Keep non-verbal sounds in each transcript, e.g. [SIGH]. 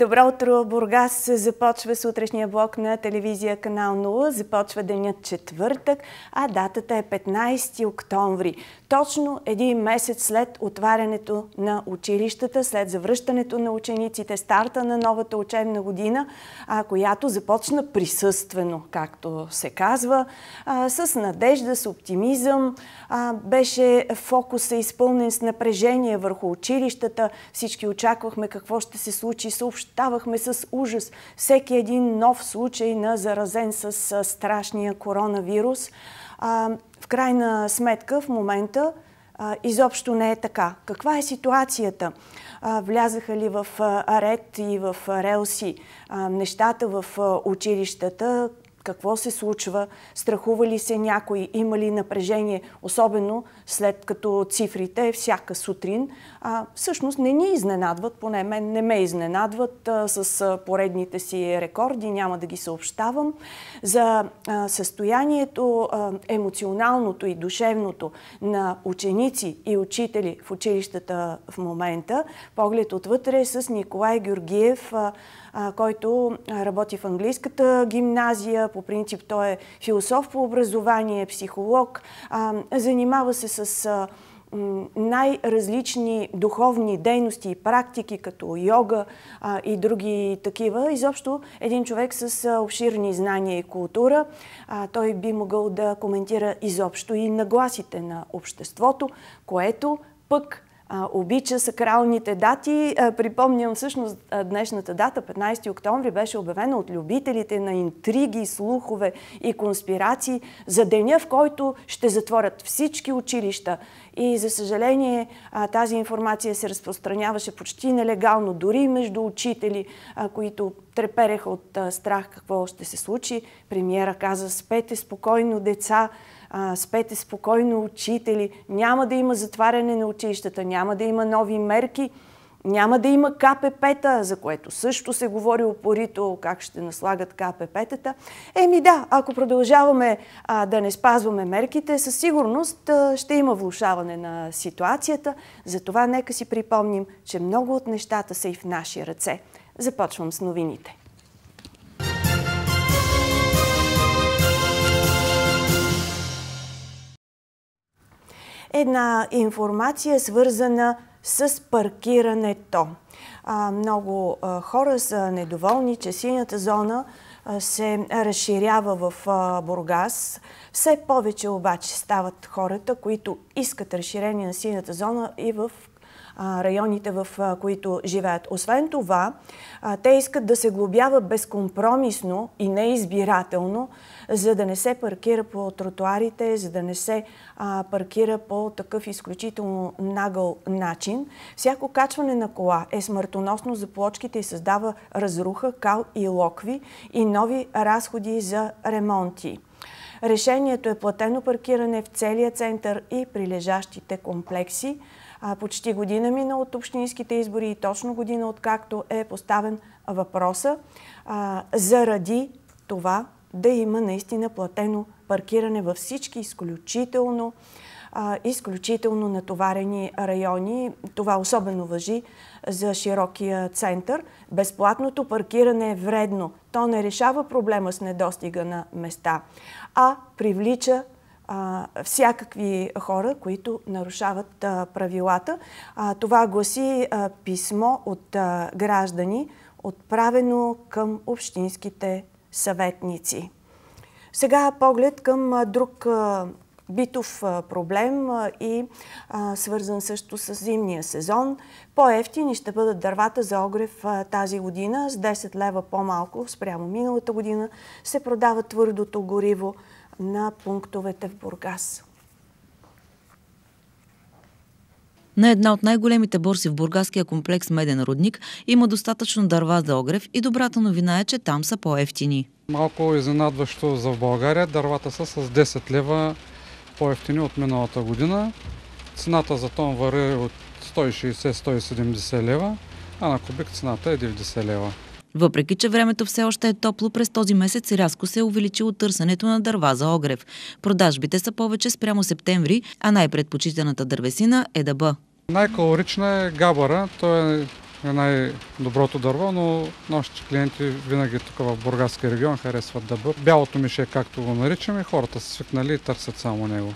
Добро утро! Бургас започва сутрешния блок на телевизия Канал 0. Започва денят четвъртък, а датата е 15 октомври. Точно един месец след отварянето на училищата, след завръщането на учениците, старта на новата учебна година, която започна присъствено, както се казва, с надежда, с оптимизъм, беше фокуса изпълнен с напрежение върху училищата. Всички очаквахме какво ще се случи. Съобщавахме с ужас всеки един нов случай на заразен с страшния коронавирус. в крайна сметка, в момента, изобщо не е така. Каква е ситуацията? Влязаха ли в ред и в релси нещата в училищата? какво се случва, страхува ли се някой, има ли напрежение, особено след като цифрите всяка сутрин а, всъщност не ни изненадват, поне мен не ме изненадват а, с поредните си рекорди, няма да ги съобщавам, за а, състоянието а, емоционалното и душевното на ученици и учители в училищата в момента. Поглед отвътре е с Николай Георгиев, а, който работи в английската гимназия. По принцип той е философ по образование, психолог. Занимава се с най-различни духовни дейности и практики, като йога а, и други такива. Изобщо един човек с а, обширни знания и култура, а, той би могъл да коментира изобщо и нагласите на обществото, което пък обича сакралните дати. Припомням всъщност днешната дата, 15 октомври, беше обявена от любителите на интриги, слухове и конспирации за деня, в който ще затворят всички училища. И за съжаление тази информация се разпространяваше почти нелегално, дори между учители, които трепереха от страх какво ще се случи. Премиера каза, спете спокойно, деца, а, спете спокойно учители, няма да има затваряне на училищата, няма да има нови мерки, няма да има КПП-та, за което също се говори опорито, как ще наслагат КПП-тата. Еми да, ако продължаваме а, да не спазваме мерките, със сигурност а, ще има влушаване на ситуацията. Затова нека си припомним, че много от нещата са и в наши ръце. Започвам с новините. една информация свързана с паркирането. А, много а, хора са недоволни, че синята зона а, се разширява в Бургас. Все повече обаче стават хората, които искат разширение на синята зона и в районите, в които живеят. Освен това, те искат да се глобява безкомпромисно и неизбирателно, за да не се паркира по тротуарите, за да не се паркира по такъв изключително нагъл начин. Всяко качване на кола е смъртоносно за плочките и създава разруха, кал и локви и нови разходи за ремонти. Решението е платено паркиране в целия център и прилежащите комплекси почти година мина от общинските избори и точно година откакто е поставен въпроса заради това да има наистина платено паркиране във всички изключително изключително натоварени райони. Това особено въжи за широкия център. Безплатното паркиране е вредно. То не решава проблема с недостига на места, а привлича а, всякакви хора, които нарушават а, правилата. А, това гласи а, писмо от а, граждани, отправено към общинските съветници. Сега поглед към а, друг а, битов а, проблем а, и а, свързан също с зимния сезон. По-ефтини ще бъдат дървата за огрев а, тази година. С 10 лева по-малко спрямо миналата година се продава твърдото гориво – на пунктовете в Бургас. На една от най-големите борси в бургаския комплекс Меден Рудник има достатъчно дърва за огрев и добрата новина е, че там са по-ефтини. Малко изненадващо за България, дървата са с 10 лева по-ефтини от миналата година. Цената за тон варира от 160-170 лева, а на кубик цената е 90 лева. Въпреки, че времето все още е топло, през този месец рязко се е увеличило търсенето на дърва за огрев. Продажбите са повече спрямо септември, а най-предпочитаната дървесина е дъба. Най-калорична е габара. Той е е най-доброто дърво, но нашите клиенти винаги тук в Бургаския регион харесват дъба. Бялото мише, както го наричаме, хората са свикнали и търсят само него.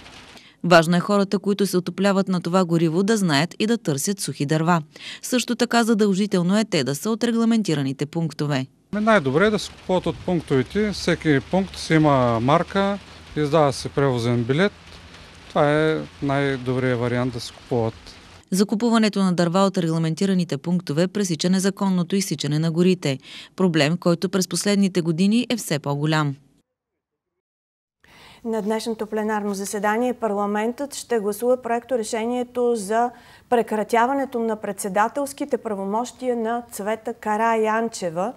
Важно е хората, които се отопляват на това гориво, да знаят и да търсят сухи дърва. Също така задължително е те да са от регламентираните пунктове. Ами най-добре е да се купуват от пунктовите. Всеки пункт си има марка, издава се превозен билет. Това е най-добрият вариант да се купуват. Закупуването на дърва от регламентираните пунктове пресича незаконното изсичане на горите. Проблем, който през последните години е все по-голям. На днешното пленарно заседание парламентът ще гласува проекто решението за прекратяването на председателските правомощия на Цвета Кара Янчева.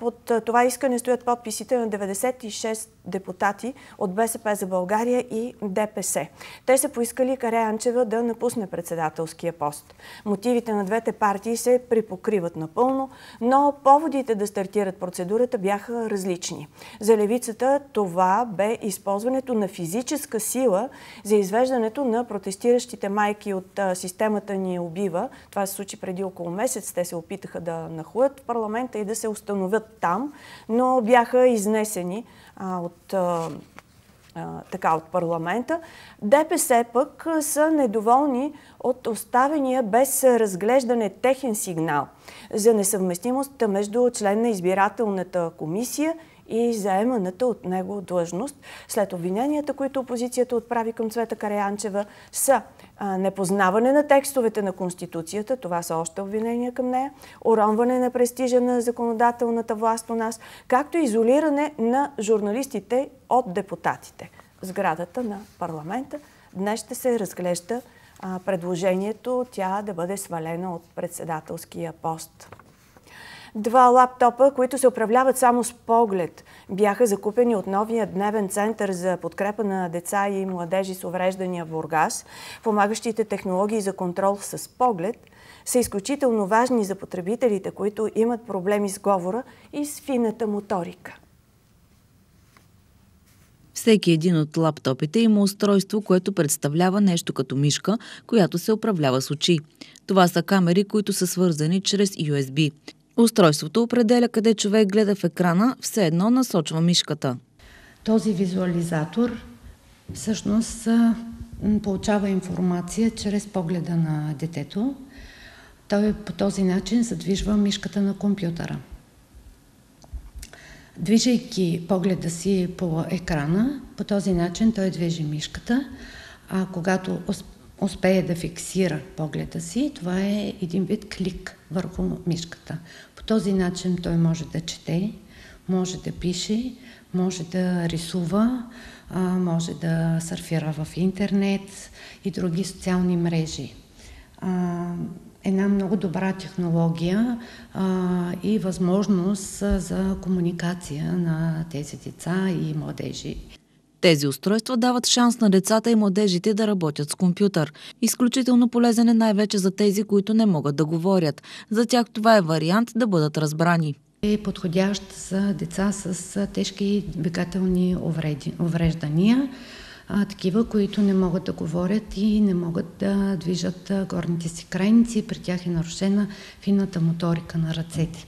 Под това искане стоят подписите на 96 депутати от БСП за България и ДПС. Те са поискали Кареянчева да напусне председателския пост. Мотивите на двете партии се припокриват напълно, но поводите да стартират процедурата бяха различни. За левицата това бе използването на физическа сила за извеждането на протестиращите майки от системата ни убива. Това се случи преди около месец. Те се опитаха да нахуят в парламента и да се установят установят там, но бяха изнесени а, от, а, така, от парламента. ДПС пък са недоволни от оставения без разглеждане техен сигнал за несъвместимост между член на избирателната комисия и заеманата от него длъжност. След обвиненията, които опозицията отправи към Цвета Караянчева, са непознаване на текстовете на Конституцията, това са още обвинения към нея, уронване на престижа на законодателната власт у нас, както и изолиране на журналистите от депутатите. Сградата на парламента днес ще се разглежда предложението тя да бъде свалена от председателския пост. Два лаптопа, които се управляват само с поглед, бяха закупени от новия дневен център за подкрепа на деца и младежи с увреждания в Бургас. Помагащите технологии за контрол с поглед са изключително важни за потребителите, които имат проблеми с говора и с фината моторика. Всеки един от лаптопите има устройство, което представлява нещо като мишка, която се управлява с очи. Това са камери, които са свързани чрез USB. Устройството определя къде човек гледа в екрана, все едно насочва мишката. Този визуализатор всъщност получава информация чрез погледа на детето. Той е по този начин задвижва мишката на компютъра. Движейки погледа си по екрана, по този начин той движи мишката, а когато успее да фиксира погледа си, това е един вид клик върху мишката. По този начин той може да чете, може да пише, може да рисува, може да сърфира в интернет и други социални мрежи. Една много добра технология и възможност за комуникация на тези деца и младежи. Тези устройства дават шанс на децата и младежите да работят с компютър. Изключително полезен е най-вече за тези, които не могат да говорят. За тях това е вариант да бъдат разбрани. Е подходящ за деца с тежки двигателни увреждания а, такива, които не могат да говорят и не могат да движат горните си крайници. При тях е нарушена фината моторика на ръцете.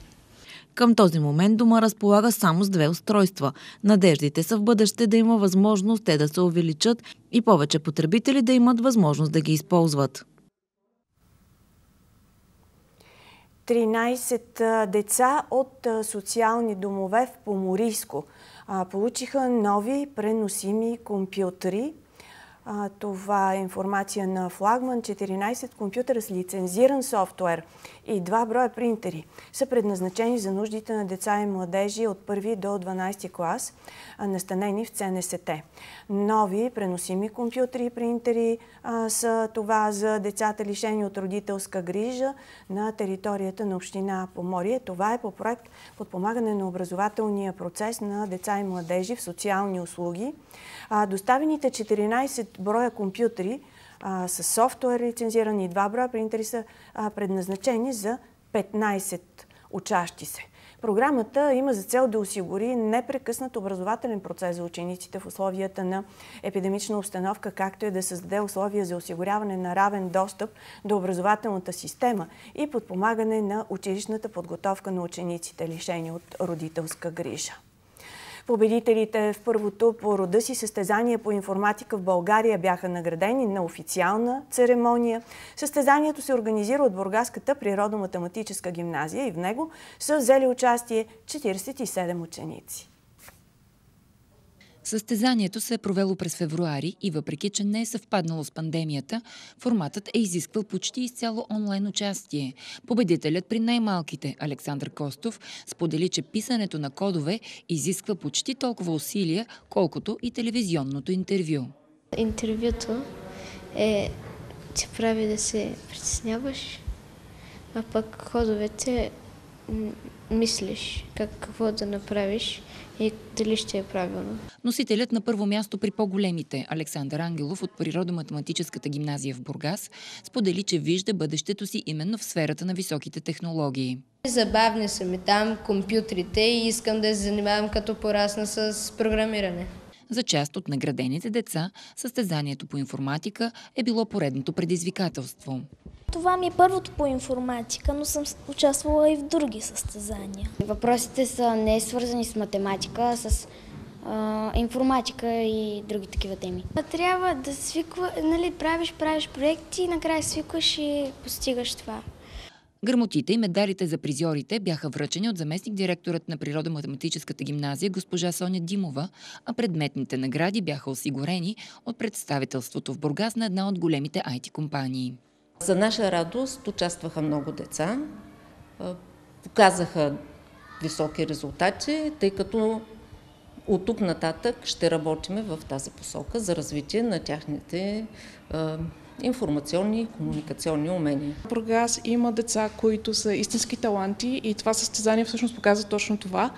Към този момент дома разполага само с две устройства. Надеждите са в бъдеще да има възможност те да се увеличат и повече потребители да имат възможност да ги използват. 13 деца от социални домове в Поморийско получиха нови преносими компютри. Това е информация на флагман 14 компютъра с лицензиран софтуер – и два броя принтери са предназначени за нуждите на деца и младежи от 1 до 12 клас, настанени в ЦНСТ. Нови преносими компютри и принтери а, са това за децата лишени от родителска грижа на територията на община Поморие. Това е по проект подпомагане на образователния процес на деца и младежи в социални услуги. А, доставените 14 броя компютри а, с софтуер лицензирани и два броя принтери са а, предназначени за 15 учащи се. Програмата има за цел да осигури непрекъснат образователен процес за учениците в условията на епидемична обстановка, както и да създаде условия за осигуряване на равен достъп до образователната система и подпомагане на училищната подготовка на учениците, лишени от родителска грижа. Победителите в първото по рода си състезание по информатика в България бяха наградени на официална церемония. Състезанието се организира от Бургаската природно-математическа гимназия и в него са взели участие 47 ученици. Състезанието се е провело през февруари и въпреки, че не е съвпаднало с пандемията, форматът е изисквал почти изцяло онлайн участие. Победителят при най-малките, Александър Костов, сподели, че писането на кодове изисква почти толкова усилия, колкото и телевизионното интервю. Интервюто е, че прави да се притесняваш, а пък кодовете мислиш как, какво да направиш – и дали ще е правилно. Носителят на първо място при по-големите, Александър Ангелов от Природо-математическата гимназия в Бургас, сподели, че вижда бъдещето си именно в сферата на високите технологии. Забавни са ми там компютрите и искам да се занимавам като порасна с програмиране. За част от наградените деца състезанието по информатика е било поредното предизвикателство. Това ми е първото по информатика, но съм участвала и в други състезания. Въпросите са не свързани с математика, а с а, информатика и други такива теми. Трябва да свиква, нали, правиш, правиш проекти и накрая свикваш и постигаш това. Грамотите и медалите за призьорите бяха връчени от заместник директорът на природо-математическата гимназия госпожа Соня Димова, а предметните награди бяха осигурени от представителството в Бургас на една от големите IT компании. За наша радост участваха много деца, показаха високи резултати, тъй като от тук нататък ще работиме в тази посока за развитие на тяхните информационни и комуникационни умения. В Бургас има деца, които са истински таланти и това състезание всъщност показва точно това.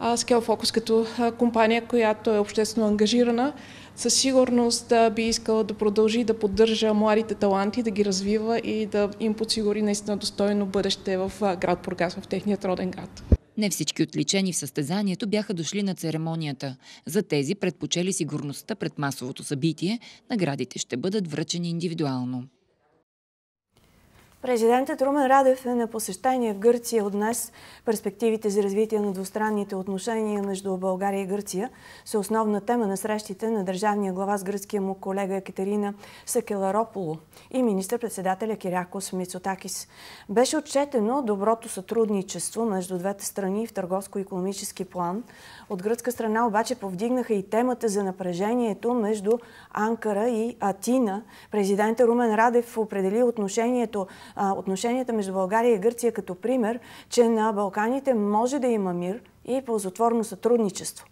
Scale Focus като компания, която е обществено ангажирана, със сигурност би искала да продължи да поддържа младите таланти, да ги развива и да им подсигури наистина достойно бъдеще в град Бургас, в техният роден град. Не всички отличени в състезанието бяха дошли на церемонията. За тези предпочели сигурността пред масовото събитие, наградите ще бъдат връчени индивидуално. Президентът Румен Радев е на посещение в Гърция от днес. Перспективите за развитие на двустранните отношения между България и Гърция са основна тема на срещите на държавния глава с гръцкия му колега Екатерина Сакеларополо и министър-председателя Кирякос Мицотакис. Беше отчетено доброто сътрудничество между двете страни в търговско-економически план. От гръцка страна обаче повдигнаха и темата за напрежението между Анкара и Атина. Президентът Румен Радев определи отношението отношенията между България и Гърция като пример, че на Балканите може да има мир и ползотворно сътрудничество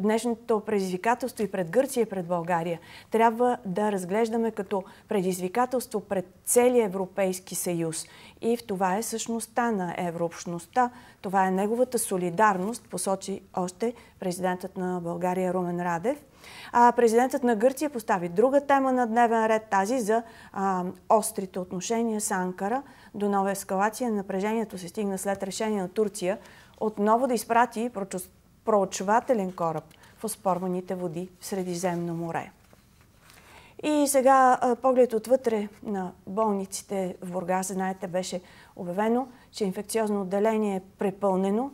днешното предизвикателство и пред Гърция и пред България трябва да разглеждаме като предизвикателство пред целия Европейски съюз. И в това е същността на еврообщността, това е неговата солидарност, посочи още президентът на България Румен Радев. А президентът на Гърция постави друга тема на дневен ред, тази за а, острите отношения с Анкара. До нова ескалация напрежението се стигна след решение на Турция отново да изпрати проучвателен кораб в оспорваните води в Средиземно море. И сега поглед отвътре на болниците в Бургас, знаете, беше обявено, че инфекциозно отделение е препълнено.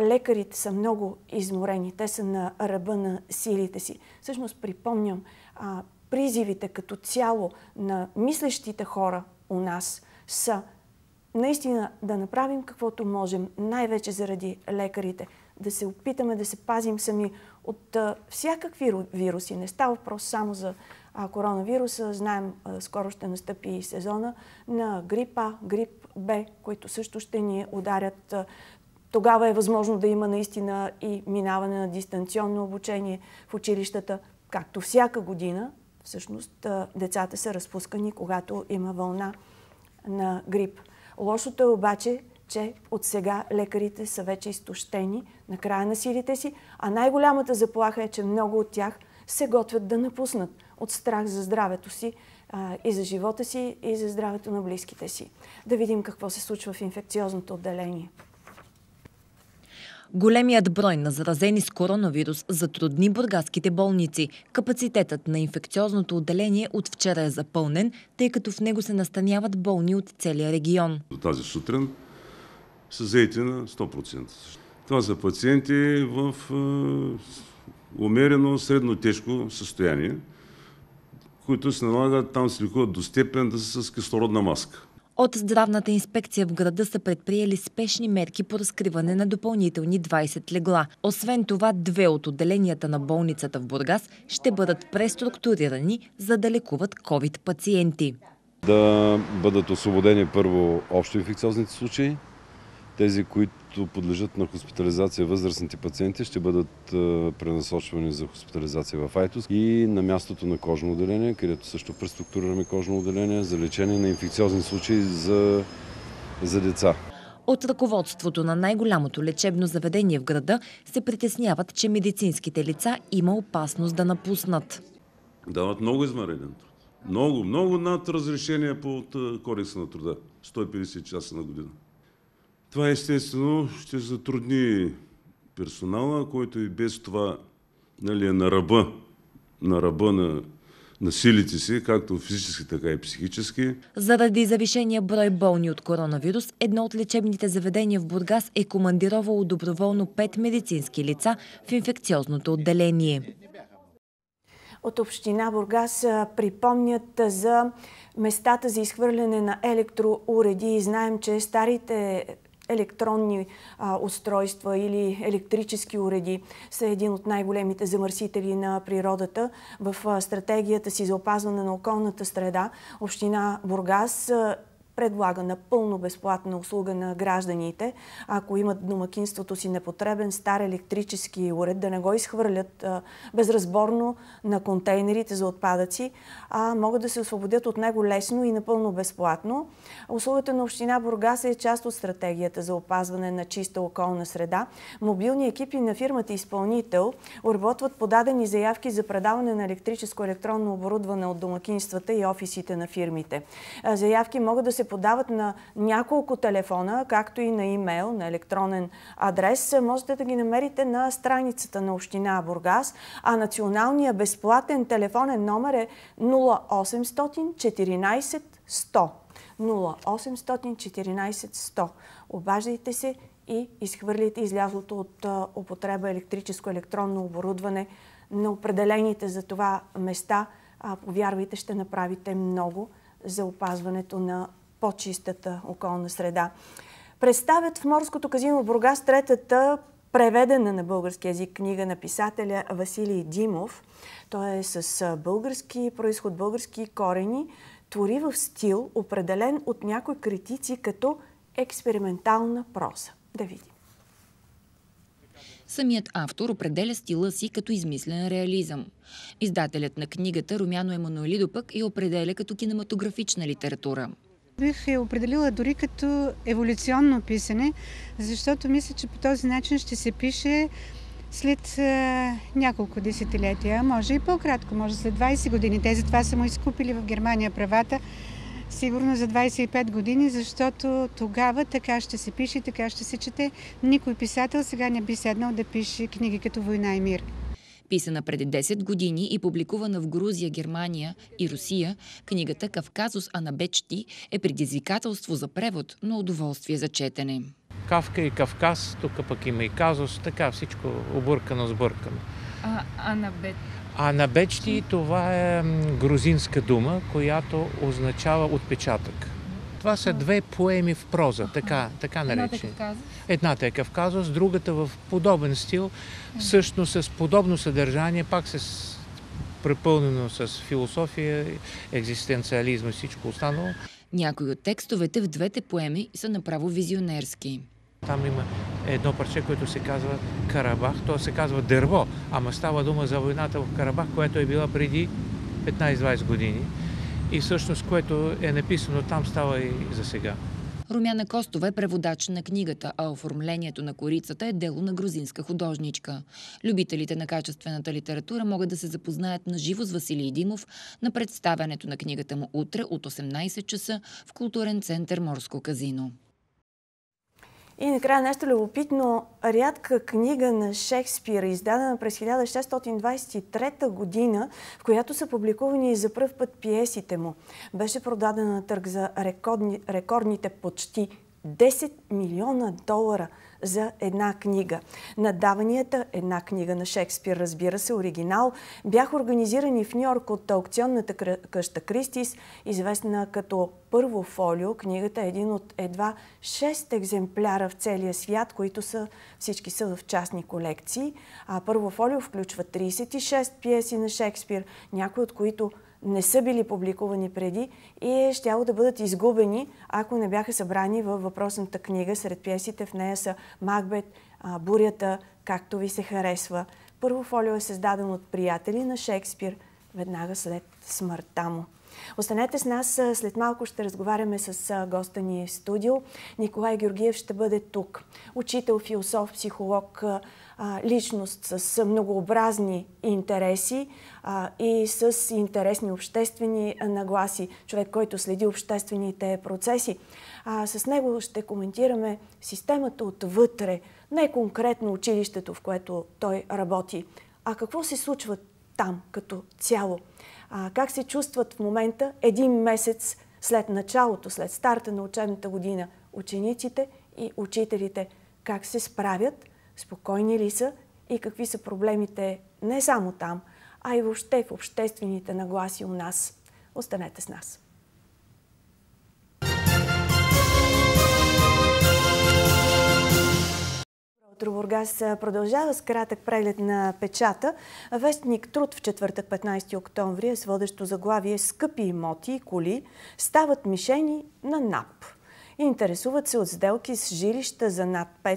Лекарите са много изморени. Те са на ръба на силите си. Всъщност припомням а, призивите като цяло на мислещите хора у нас са наистина да направим каквото можем, най-вече заради лекарите – да се опитаме да се пазим сами от а, всякакви вируси. Не става въпрос само за а, коронавируса. Знаем, а, скоро ще настъпи и сезона на грипа, грип Б, които също ще ни ударят. А, тогава е възможно да има наистина и минаване на дистанционно обучение в училищата, както всяка година. Всъщност а, децата са разпускани, когато има вълна на грип. Лошото е обаче, че от сега лекарите са вече изтощени на края на силите си, а най-голямата заплаха е, че много от тях се готвят да напуснат от страх за здравето си а, и за живота си и за здравето на близките си. Да видим какво се случва в инфекциозното отделение. Големият брой на заразени с коронавирус затрудни бургаските болници. Капацитетът на инфекциозното отделение от вчера е запълнен, тъй като в него се настаняват болни от целия регион. До тази сутрин са заети на 100%. Това са пациенти в умерено средно тежко състояние, които се налагат там се лекуват до степен да са с кислородна маска. От здравната инспекция в града са предприели спешни мерки по разкриване на допълнителни 20 легла. Освен това, две от отделенията на болницата в Бургас ще бъдат преструктурирани, за да лекуват COVID пациенти. Да бъдат освободени първо общо инфекциозните случаи, тези, които подлежат на хоспитализация възрастните пациенти, ще бъдат пренасочвани за хоспитализация в Айтос и на мястото на кожно отделение, където също преструктурираме кожно отделение за лечение на инфекциозни случаи за, за деца. От ръководството на най-голямото лечебно заведение в града се притесняват, че медицинските лица има опасност да напуснат. Дават много измареден труд. Много, много над разрешение по кодекса на труда. 150 часа на година. Това естествено ще затрудни персонала, който и без това нали, е на ръба, на ръба на на силите си, както физически, така и психически. Заради завишения брой болни от коронавирус, едно от лечебните заведения в Бургас е командировало доброволно пет медицински лица в инфекциозното отделение. От община Бургас припомнят за местата за изхвърляне на електроуреди. Знаем, че старите електронни а, устройства или електрически уреди са един от най-големите замърсители на природата. В а, стратегията си за опазване на околната среда община Бургас а, предлага напълно безплатна услуга на гражданите, ако имат домакинството си непотребен стар електрически уред, да не го изхвърлят а, безразборно на контейнерите за отпадъци, а могат да се освободят от него лесно и напълно безплатно. Услугата на Община Бургас е част от стратегията за опазване на чиста околна среда. Мобилни екипи на фирмата изпълнител обработват подадени заявки за предаване на електрическо електронно оборудване от домакинствата и офисите на фирмите. Заявки могат да се се подават на няколко телефона, както и на имейл, на електронен адрес, можете да ги намерите на страницата на Община Бургас, а националния безплатен телефонен номер е 0800 14 100. 0814 Обаждайте се и изхвърлите излязлото от употреба електрическо електронно оборудване на определените за това места. Повярвайте, ще направите много за опазването на по-чистата околна среда. Представят в Морското казино Бургас третата преведена на български язик книга на писателя Василий Димов. Той е с български происход, български корени, твори в стил, определен от някои критици като експериментална проза. Да видим. Самият автор определя стила си като измислен реализъм. Издателят на книгата Румяно Емануелидо пък я определя като кинематографична литература – Бих я определила дори като еволюционно писане, защото мисля, че по този начин ще се пише след няколко десетилетия, може и по-кратко, може след 20 години. Те затова са му изкупили в Германия правата, сигурно за 25 години, защото тогава така ще се пише, така ще се чете. Никой писател сега не би седнал да пише книги като «Война и мир». Писана преди 10 години и публикувана в Грузия, Германия и Русия, книгата «Кавказус Анабечти» е предизвикателство за превод, но удоволствие за четене. Кавка и Кавказ, тук пък има и казус, така всичко объркано сбъркано. А, анабет. Анабечти това е грузинска дума, която означава отпечатък. Това са две поеми в проза, така, така наречени. Едната е Кавказос, е другата в подобен стил, всъщност с подобно съдържание, пак с препълнено с философия, екзистенциализъм и всичко останало. Някои от текстовете в двете поеми са направо визионерски. Там има едно парче, което се казва Карабах. То се казва дърво, ама става дума за войната в Карабах, която е била преди 15-20 години и всъщност което е написано там става и за сега. Румяна Костова е преводач на книгата, а оформлението на корицата е дело на грузинска художничка. Любителите на качествената литература могат да се запознаят на живо с Василий Димов на представянето на книгата му утре от 18 часа в културен център Морско казино. И накрая нещо любопитно. Рядка книга на Шекспир, издадена през 1623 година, в която са публикувани за пръв път пиесите му, беше продадена на търг за рекордни, рекордните почти 10 милиона долара – за една книга. Надаванията, една книга на Шекспир, разбира се, оригинал, бяха организирани в Нью-Йорк от аукционната къща Кристис, известна като първо фолио. Книгата е един от едва 6 екземпляра в целия свят, които са, всички са в частни колекции. А първо фолио включва 36 пиеси на Шекспир, някои от които не са били публикувани преди и е щяло да бъдат изгубени, ако не бяха събрани във въпросната книга. Сред пиесите в нея са Макбет, Бурята, Както ви се харесва. Първо фолио е създаден от приятели на Шекспир веднага след смъртта му. Останете с нас, след малко ще разговаряме с госта ни е в студио. Николай Георгиев ще бъде тук. Учител, философ, психолог, личност с многообразни интереси а, и с интересни обществени нагласи, човек, който следи обществените процеси. А, с него ще коментираме системата отвътре, не конкретно училището, в което той работи, а какво се случва там като цяло. А, как се чувстват в момента един месец след началото, след старта на учебната година учениците и учителите, как се справят – спокойни ли са и какви са проблемите не само там, а и въобще в обществените нагласи у нас. Останете с нас! Утро Бургас продължава с кратък преглед на печата. Вестник Труд в четвъртък 15 октомври е с водещо заглавие Скъпи имоти и коли стават мишени на НАП. Интересуват се от сделки с жилища за над 500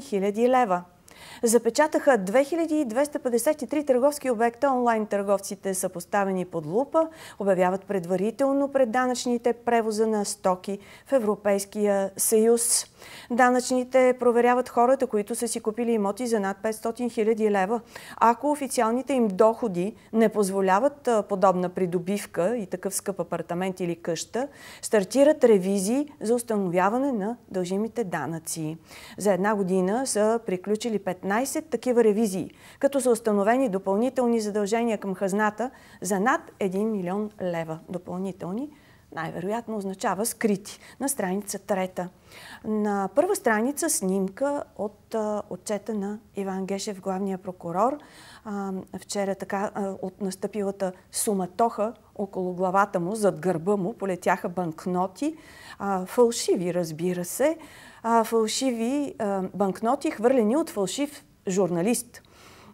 000 лева – Запечатаха 2253 търговски обекта. Онлайн търговците са поставени под лупа, обявяват предварително пред данъчните превоза на стоки в Европейския съюз. Данъчните проверяват хората, които са си купили имоти за над 500 000 лева. Ако официалните им доходи не позволяват подобна придобивка и такъв скъп апартамент или къща, стартират ревизии за установяване на дължимите данъци. За една година са приключили 15 19 такива ревизии, като са установени допълнителни задължения към хазната за над 1 милион лева допълнителни, най-вероятно означава скрити, на страница трета. На първа страница снимка от а, отчета на Иван Гешев, главния прокурор. А, вчера така а, от настъпилата суматоха около главата му, зад гърба му, полетяха банкноти, фалшиви, разбира се, а, фалшиви а, банкноти, хвърлени от фалшив журналист.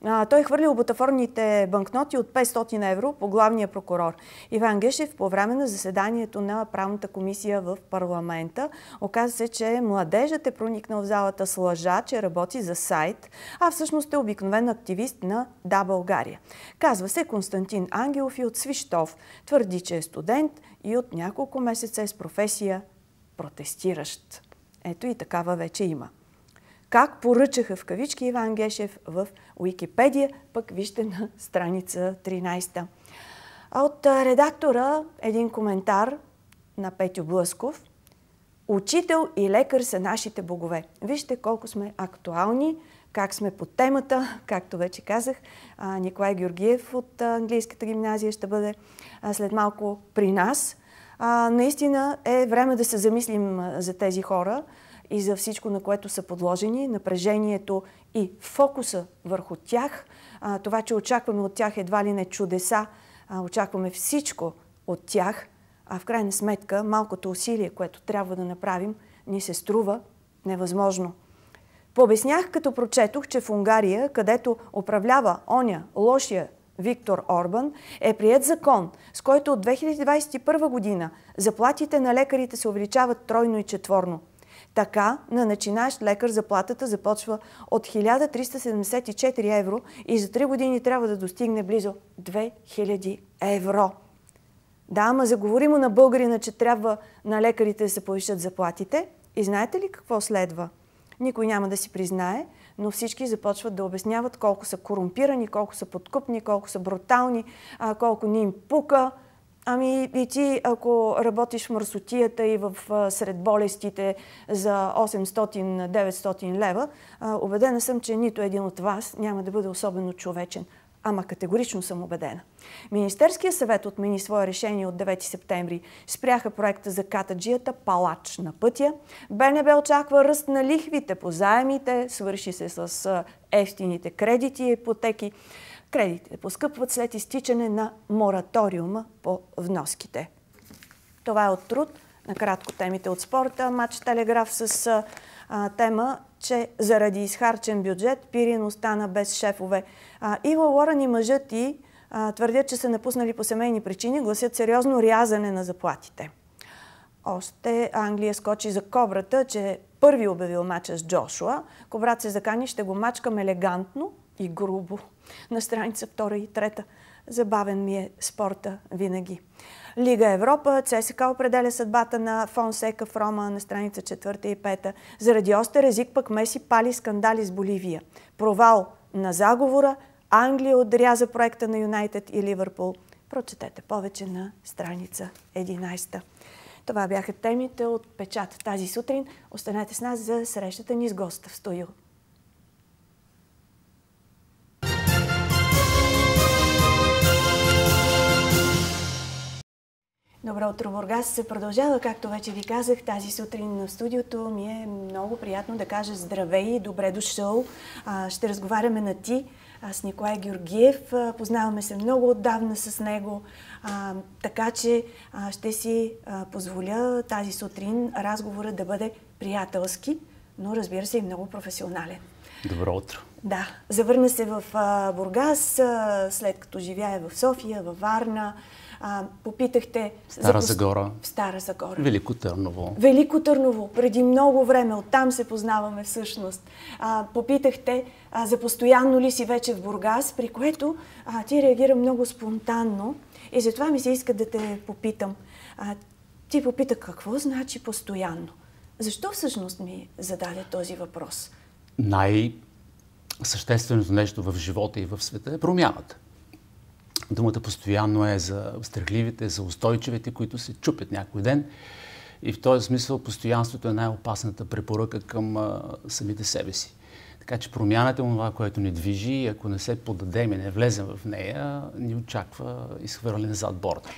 А, той хвърлил бутафорните банкноти от 500 евро по главния прокурор Иван Гешев по време на заседанието на правната комисия в парламента. Оказа се, че младежът е проникнал в залата с лъжа, че работи за сайт, а всъщност е обикновен активист на Да България. Казва се Константин Ангелов и от Свищов. Твърди, че е студент и от няколко месеца е с професия протестиращ. Ето и такава вече има. Как поръчаха в кавички Иван Гешев в Уикипедия, пък вижте на страница 13. От редактора един коментар на Петю Блъсков. Учител и лекар са нашите богове. Вижте колко сме актуални, как сме по темата, както вече казах. Николай Георгиев от Английската гимназия ще бъде след малко при нас – а, наистина е време да се замислим за тези хора и за всичко, на което са подложени, напрежението и фокуса върху тях, а, това, че очакваме от тях едва ли не чудеса, а, очакваме всичко от тях, а в крайна сметка малкото усилие, което трябва да направим, ни се струва невъзможно. Пообяснях, като прочетох, че в Унгария, където управлява оня лошия Виктор Орбан, е прият закон, с който от 2021 година заплатите на лекарите се увеличават тройно и четворно. Така на начинаещ лекар заплатата започва от 1374 евро и за 3 години трябва да достигне близо 2000 евро. Да, ама заговоримо на българина, че трябва на лекарите да се повишат заплатите. И знаете ли какво следва? Никой няма да си признае, но всички започват да обясняват колко са корумпирани, колко са подкупни, колко са брутални, а, колко ни им пука. Ами и ти, ако работиш в мърсотията и в, а, сред болестите за 800-900 лева, а, убедена съм, че нито един от вас няма да бъде особено човечен. Ама категорично съм убедена. Министерския съвет отмени свое решение от 9 септември. Спряха проекта за катаджията Палач на пътя. БНБ очаква ръст на лихвите по заемите, свърши се с ефтините кредити и ипотеки. Кредитите поскъпват след изтичане на мораториума по вноските. Това е от труд. Накратко темите от спорта. Матч Телеграф с а, тема, че заради изхарчен бюджет Пирин остана без шефове. А, Ива Лорен и мъжът и твърдят, че са напуснали по семейни причини, гласят сериозно рязане на заплатите. Още Англия скочи за кобрата, че първи обявил мача с Джошуа. Кобрат се закани, ще го мачкам елегантно и грубо. На страница 2 и 3. Забавен ми е спорта винаги. Лига Европа, ЦСКА определя съдбата на Фонсека в Рома на страница 4 и 5. Заради остър език пък Меси пали скандали с Боливия. Провал на заговора, Англия отряза проекта на Юнайтед и Ливърпул. Прочетете повече на страница 11. Това бяха темите от печата тази сутрин. Останете с нас за срещата ни с госта в студио. Добро утро, Бургас се продължава, както вече ви казах, тази сутрин на студиото ми е много приятно да кажа здравей, добре дошъл. ще разговаряме на ти с Николай Георгиев. познаваме се много отдавна с него, така че ще си позволя тази сутрин разговора да бъде приятелски, но разбира се и много професионален. Добро утро. Да, завърна се в Бургас, след като живяе в София, във Варна, а, попитахте... Стара за... Загора. В Стара Загора. Велико Търново. Велико Търново. Преди много време, оттам се познаваме всъщност. А, попитахте а, за постоянно ли си вече в Бургас, при което а, ти реагира много спонтанно. И затова ми се иска да те попитам. А, ти попита какво значи постоянно? Защо всъщност ми зададе този въпрос? Най- същественото нещо в живота и в света е промяната. Думата постоянно е за страхливите, за устойчивите, които се чупят някой ден. И в този смисъл постоянството е най-опасната препоръка към а, самите себе си. Така че промяната е това, което ни движи и ако не се подадем и не влезем в нея, ни очаква изхвърляне зад борда.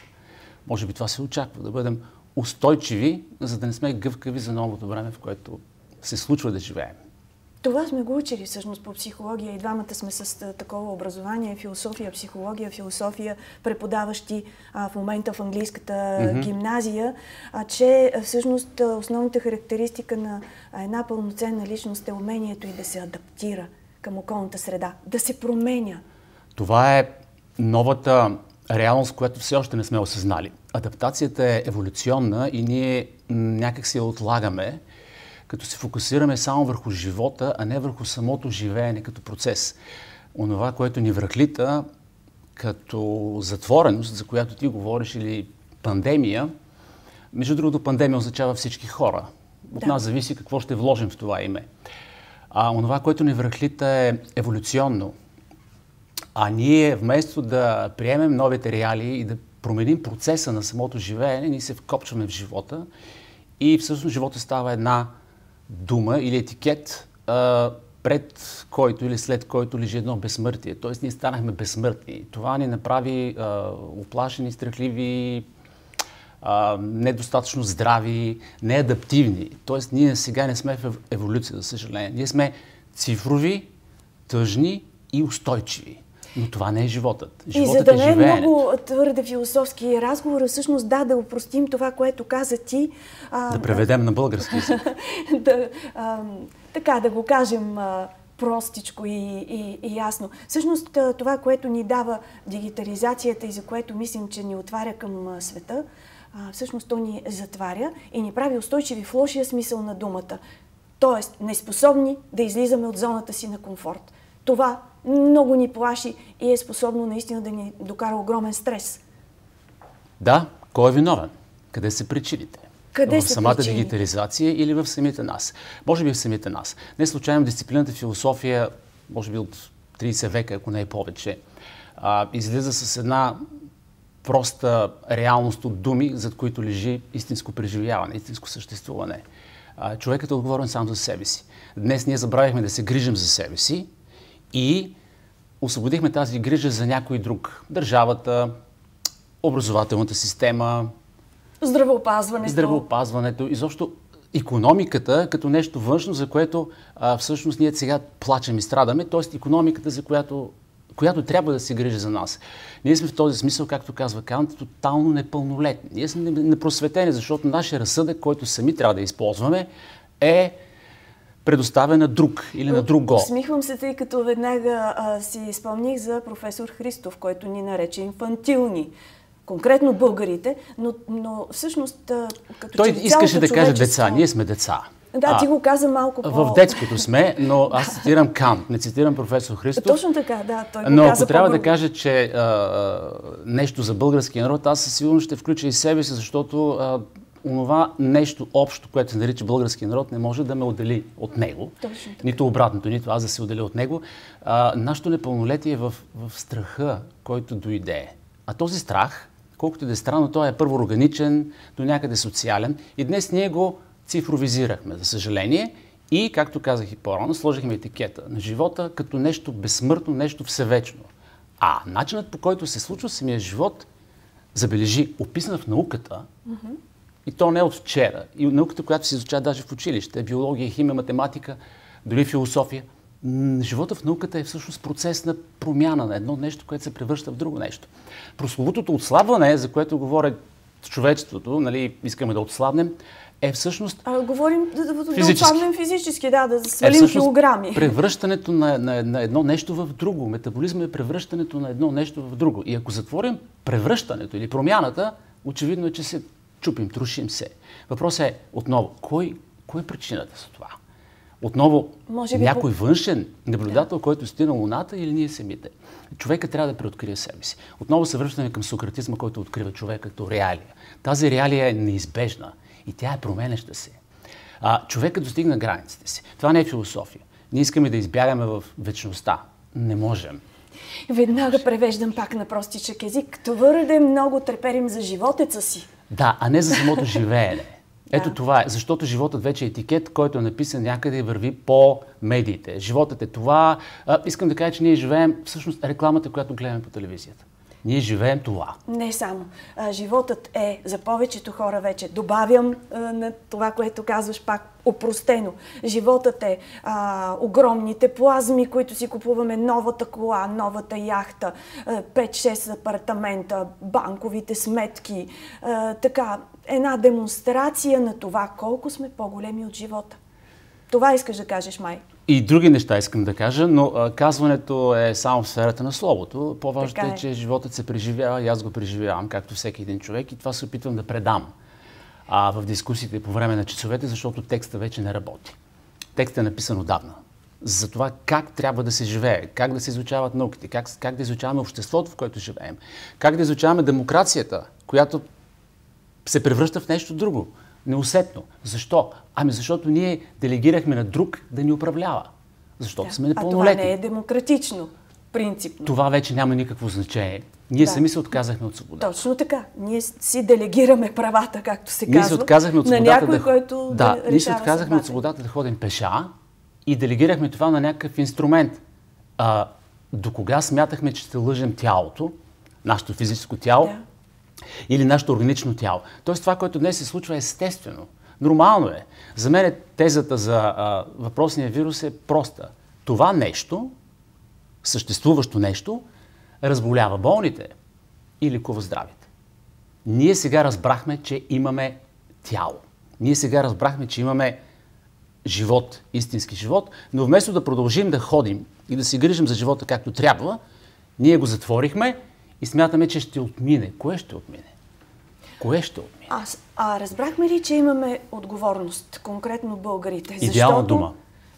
Може би това се очаква, да бъдем устойчиви, за да не сме гъвкави за новото време, в което се случва да живеем. Това сме го учили всъщност по психология и двамата сме с такова образование, философия, психология, философия, преподаващи а, в момента в английската mm-hmm. гимназия, а, че всъщност основната характеристика на една пълноценна личност е умението и да се адаптира към околната среда, да се променя. Това е новата реалност, която все още не сме осъзнали. Адаптацията е еволюционна и ние някак си я отлагаме като се фокусираме само върху живота, а не върху самото живеене като процес. Онова, което ни връхлита като затвореност, за която ти говориш, или пандемия, между другото, пандемия означава всички хора. От да. нас зависи какво ще вложим в това име. А онова, което ни връхлита е еволюционно. А ние, вместо да приемем новите реалии и да променим процеса на самото живеене, ние се вкопчваме в живота и всъщност живота става една дума или етикет, а, пред който или след който лежи едно безсмъртие. Тоест ние станахме безсмъртни. Това ни направи а, оплашени, страхливи, а, недостатъчно здрави, неадаптивни. Тоест ние сега не сме в еволюция, за съжаление. Ние сме цифрови, тъжни и устойчиви. Но това не е животът. животът и за да е не е много твърде философски разговор, всъщност да, да упростим това, което каза ти. А, да преведем на български [LAUGHS] да, а, така, да го кажем а, простичко и, и, и ясно. Всъщност това, което ни дава дигитализацията и за което мислим, че ни отваря към света, а, всъщност то ни затваря и ни прави устойчиви в лошия смисъл на думата. Тоест, неспособни да излизаме от зоната си на комфорт. Това много ни плаши и е способно наистина да ни докара огромен стрес. Да, кой е виновен? Къде са причините? Къде в самата причини? дигитализация или в самите нас? Може би в самите нас. Не случайно дисциплината философия, може би от 30 века, ако не е повече, излиза с една проста реалност от думи, зад които лежи истинско преживяване, истинско съществуване. човекът е отговорен сам за себе си. Днес ние забравихме да се грижим за себе си и освободихме тази грижа за някой друг. Държавата, образователната система, здравеопазването, здравеопазването изобщо економиката като нещо външно, за което а, всъщност ние сега плачем и страдаме, т.е. економиката, за която, която трябва да се грижи за нас. Ние сме в този смисъл, както казва Кант, тотално непълнолетни. Ние сме непросветени, защото нашия разсъдък, който сами трябва да използваме, е предоставя на друг или на друго. Усмихвам се, тъй като веднага а, си спомних за професор Христов, който ни нарече инфантилни конкретно българите, но, но всъщност като Той че искаше да каже деца, ние сме деца. Да, а, ти го каза малко по... В детското сме, но аз цитирам Кант, не цитирам професор Христов. Точно така, да. Той го но ако трябва по да кажа, че а, нещо за българския народ, аз със сигурност ще включа и себе си, защото а, онова нещо общо, което се нарича български народ, не може да ме отдели от него. Нито обратното, нито аз да се отделя от него. А, нашето непълнолетие е в, в страха, който дойде. А този страх, колкото да е странно, той е първо органичен, до някъде социален. И днес ние го цифровизирахме, за съжаление. И, както казах и по-рано, сложихме етикета на живота като нещо безсмъртно, нещо всевечно. А начинът по който се случва самия живот, забележи, описан в науката, mm-hmm и то не от вчера. И науката, която се изучава даже в училище, биология, химия, математика, дори философия. Живота в науката е всъщност процес на промяна на едно нещо, което се превръща в друго нещо. Прословутото отслабване, за което говоря човечеството, нали, искаме да отслабнем, е всъщност... А, говорим да, да, физически. да отслабнем физически, да, да е, свалим е килограми. превръщането на, на, на едно нещо в друго. Метаболизма е превръщането на едно нещо в друго. И ако затворим превръщането или промяната, очевидно е, че се чупим, трушим се. Въпросът е отново, кой, кой е причината за това? Отново, Може би някой по... външен наблюдател, да. който е стои на Луната или ние самите. Човека трябва да преоткрие себе си. Отново се връщаме към сократизма, който открива човек като реалия. Тази реалия е неизбежна и тя е променеща се. А, човека достигна границите си. Това не е философия. Ние искаме да избягаме в вечността. Не можем. Веднага превеждам пак на простичък език. Твърде много треперим за животеца си. Да, а не за самото живеене. [LAUGHS] Ето да. това е, защото животът вече е етикет, който е написан някъде и върви по медиите. Животът е това. А, искам да кажа, че ние живеем всъщност рекламата, която гледаме по телевизията. Ние живеем това. Не само. А, животът е за повечето хора вече. Добавям а, на това, което казваш пак опростено. Животът е а, огромните плазми, които си купуваме, новата кола, новата яхта, 5-6 апартамента, банковите сметки. А, така, една демонстрация на това колко сме по-големи от живота. Това искаш да кажеш, май. И други неща искам да кажа, но а, казването е само в сферата на словото. По-важното е. е, че животът се преживява и аз го преживявам, както всеки един човек, и това се опитвам да предам а, в дискусиите по време на часовете, защото текста вече не работи. Текстът е написан отдавна. За това как трябва да се живее, как да се изучават науките, как, как да изучаваме обществото, в което живеем, как да изучаваме демокрацията, която се превръща в нещо друго. Неусетно. Защо? Ами защото ние делегирахме на друг да ни управлява. Защото да. сме непълнолетни. А това не е демократично, принципно. Това вече няма никакво значение. Ние да. сами се отказахме от свобода. Точно така. Ние си делегираме правата, както се казва. Ние се отказахме от свободата на някой, да... който да, да ние се отказахме от свободата да ходим пеша и делегирахме това на някакъв инструмент. А, до кога смятахме, че ще лъжем тялото, нашето физическо тяло, да или нашето органично тяло. Тоест това, което днес се случва е естествено. Нормално е. За мен е тезата за а, въпросния вирус е проста. Това нещо, съществуващо нещо, разболява болните и ликува здравите. Ние сега разбрахме, че имаме тяло. Ние сега разбрахме, че имаме живот, истински живот, но вместо да продължим да ходим и да се грижим за живота както трябва, ние го затворихме и смятаме, че ще отмине. Кое ще отмине? Кое ще отмине? Аз, а разбрахме ли, че имаме отговорност, конкретно българите? Идеална защото... дума.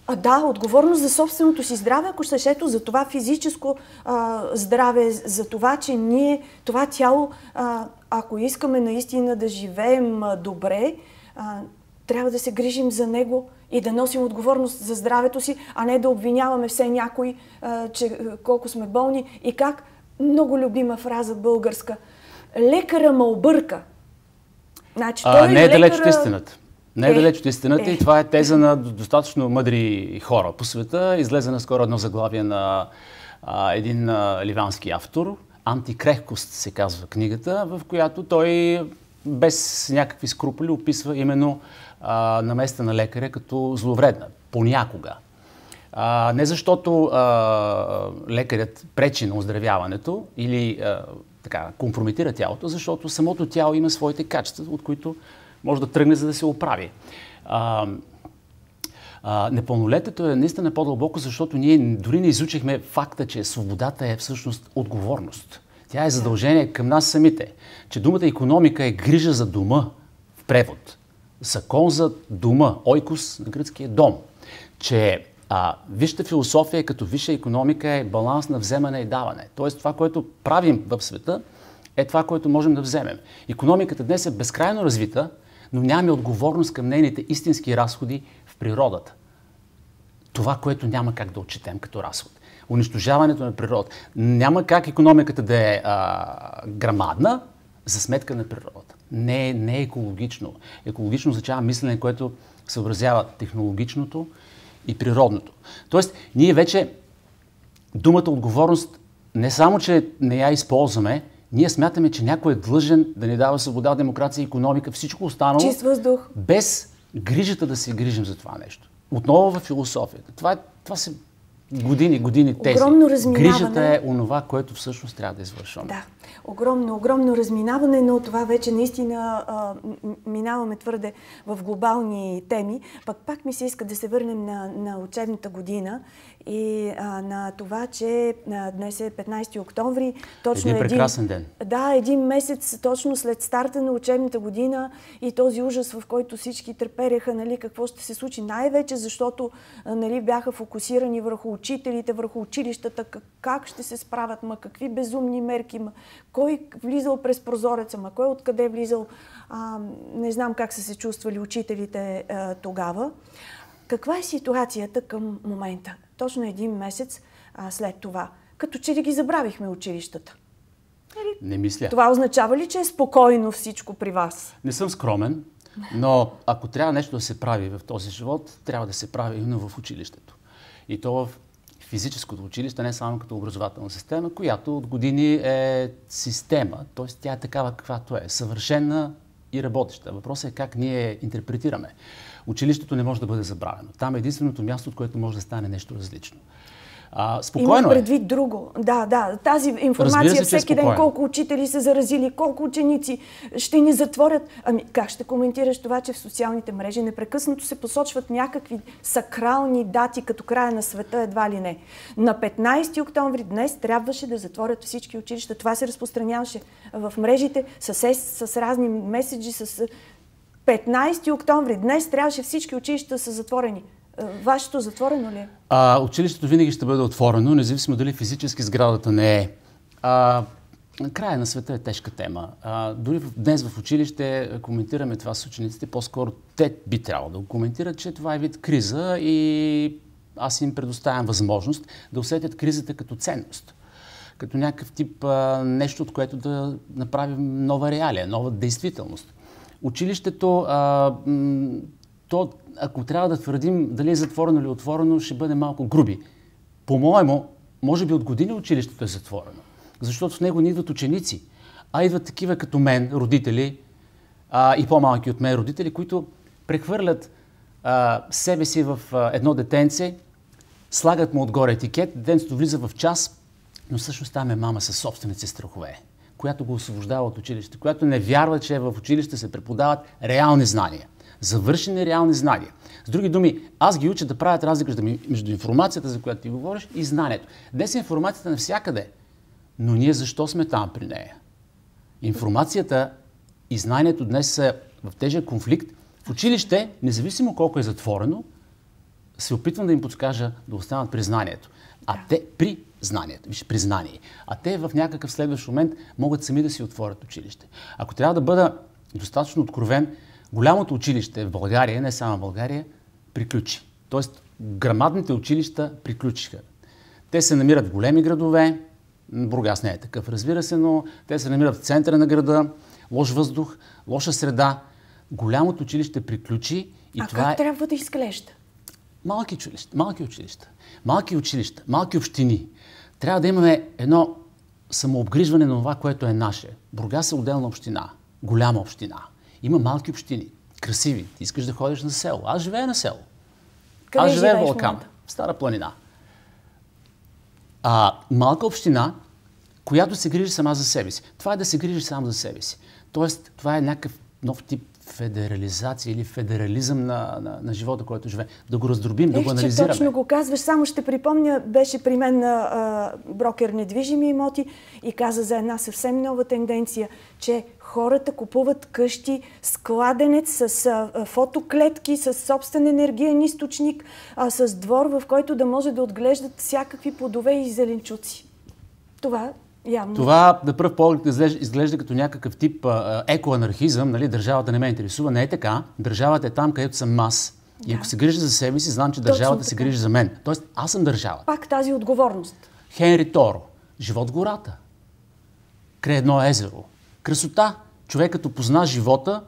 А, да, отговорност за собственото си здраве, ако ще ето за това физическо а, здраве, за това, че ние, това тяло, а, ако искаме наистина да живеем а, добре, а, трябва да се грижим за него и да носим отговорност за здравето си, а не да обвиняваме все някой, а, че колко сме болни и как много любима фраза българска. Лекара ме обърка. Значи, той а, е не е лекара... далеч от истината. Не е, е далеч от истината е. и това е теза на достатъчно мъдри хора по света. Излезе наскоро едно заглавие на а, един а, ливански автор. Антикрехкост се казва книгата, в която той без някакви скрупули описва именно а, наместа на лекаря като зловредна. Понякога. А, не защото а, лекарят пречи на оздравяването или а, така, компрометира тялото, защото самото тяло има своите качества, от които може да тръгне, за да се оправи. А, а, непълнолетието е наистина по-дълбоко, защото ние дори не изучихме факта, че свободата е всъщност отговорност. Тя е задължение към нас самите. Че думата економика е грижа за дома в превод. Закон за дома, ойкус на гръцкия дом. Че а, вижте философия като висша економика е баланс на вземане и даване. Тоест това, което правим в света, е това, което можем да вземем. Економиката днес е безкрайно развита, но нямаме отговорност към нейните истински разходи в природата. Това, което няма как да отчетем като разход. Унищожаването на природа. Няма как економиката да е а, грамадна за сметка на природата. Не, е, не е екологично. Екологично означава мислене, което съобразява технологичното, и природното. Тоест, ние вече думата отговорност не само, че не я използваме, ние смятаме, че някой е длъжен да ни дава свобода, демокрация, економика, всичко останало. Чист въздух. Без грижата да се грижим за това нещо. Отново в философията. Това, е- това се години, години тези. Огромно разминаване. Грижата е онова, което всъщност трябва да извършваме. Да. Огромно, огромно разминаване, но това вече наистина а, минаваме твърде в глобални теми. Пък пак ми се иска да се върнем на, на учебната година и а, на това, че а, днес е 15 октомври. Точно един прекрасен един, ден. Да, един месец точно след старта на учебната година и този ужас, в който всички трепереха, нали, какво ще се случи най-вече, защото нали, бяха фокусирани върху учителите, върху училищата, как, как ще се справят, ма какви безумни мерки, ма, кой влизал през прозореца, ма кой откъде влизал. А, не знам как са се чувствали учителите а, тогава. Каква е ситуацията към момента? Точно един месец а, след това. Като че ли ги забравихме училищата. Или... Нали? Не мисля. Това означава ли, че е спокойно всичко при вас? Не съм скромен, но ако трябва нещо да се прави в този живот, трябва да се прави именно в училището. И то в физическото училище, не само като образователна система, която от години е система, т.е. тя е такава каквато е, съвършена и работеща. Въпросът е как ние интерпретираме. Училището не може да бъде забравено. Там е единственото място, от което може да стане нещо различно. А, спокойно Има е. предвид е. друго. Да, да. Тази информация се, е всеки е ден, колко учители са заразили, колко ученици ще ни затворят. Ами как ще коментираш това, че в социалните мрежи непрекъснато се посочват някакви сакрални дати, като края на света, едва ли не. На 15 октомври днес трябваше да затворят всички училища. Това се разпространяваше в мрежите с, с, с разни меседжи, с 15 октомври. Днес трябваше всички училища да са затворени. Е, вашето затворено ли е? А, училището винаги ще бъде отворено, независимо дали физически сградата не е. А, края на света е тежка тема. А, дори днес в училище коментираме това с учениците, по-скоро те би трябвало да го коментират, че това е вид криза и аз им предоставям възможност да усетят кризата като ценност като някакъв тип а, нещо, от което да направим нова реалия, нова действителност. Училището, а, то, ако трябва да твърдим дали е затворено или отворено, ще бъде малко груби. По-моему, може би от години училището е затворено, защото в него не идват ученици, а идват такива като мен, родители, а, и по-малки от мен родители, които прехвърлят а, себе си в а, едно детенце, слагат му отгоре етикет, детенцето влиза в час, но всъщност там е мама със собствените страхове която го освобождава от училище, която не вярва, че в училище се преподават реални знания. Завършени реални знания. С други думи, аз ги уча да правят разлика между информацията, за която ти говориш, и знанието. Днес е информацията навсякъде. Но ние защо сме там при нея? Информацията и знанието днес са в тежък конфликт. В училище, независимо колко е затворено, се опитвам да им подскажа да останат при знанието. А те при знанието, виж, признание. А те в някакъв следващ момент могат сами да си отворят училище. Ако трябва да бъда достатъчно откровен, голямото училище в България, не само в България, приключи. Тоест, грамадните училища приключиха. Те се намират в големи градове, Бургас не е такъв, разбира се, но те се намират в центъра на града, лош въздух, лоша среда. Голямото училище приключи и а това как е... трябва да изглежда? Малки училища, малки училища, малки училища, малки общини трябва да имаме едно самообгрижване на това, което е наше. Бургас е отделна община, голяма община. Има малки общини, красиви. Ти искаш да ходиш на село. Аз живея на село. Къде Аз живея в Вълкан, в Стара планина. А, малка община, която се грижи сама за себе си. Това е да се грижи сам за себе си. Тоест, това е някакъв нов тип федерализация или федерализъм на, на, на живота, който живее. Да го раздробим, Ех, да го анализираме. Че точно го казваш. Само ще припомня, беше при мен а, брокер недвижими имоти и каза за една съвсем нова тенденция, че хората купуват къщи с кладенец, с а, фотоклетки, с собствен енергиен източник, а, с двор, в който да може да отглеждат всякакви плодове и зеленчуци. Това Явно. Това на пръв поглед изглежда, изглежда като някакъв тип екоанархизъм, нали? държавата не ме интересува. Не е така. Държавата е там, където съм аз. Да. И ако се грижа за себе си, знам, че Точно държавата се грижи за мен. Тоест, аз съм държава. Пак тази отговорност. Хенри Торо. Живот в гората. Край едно езеро. Красота. Човек като позна живота,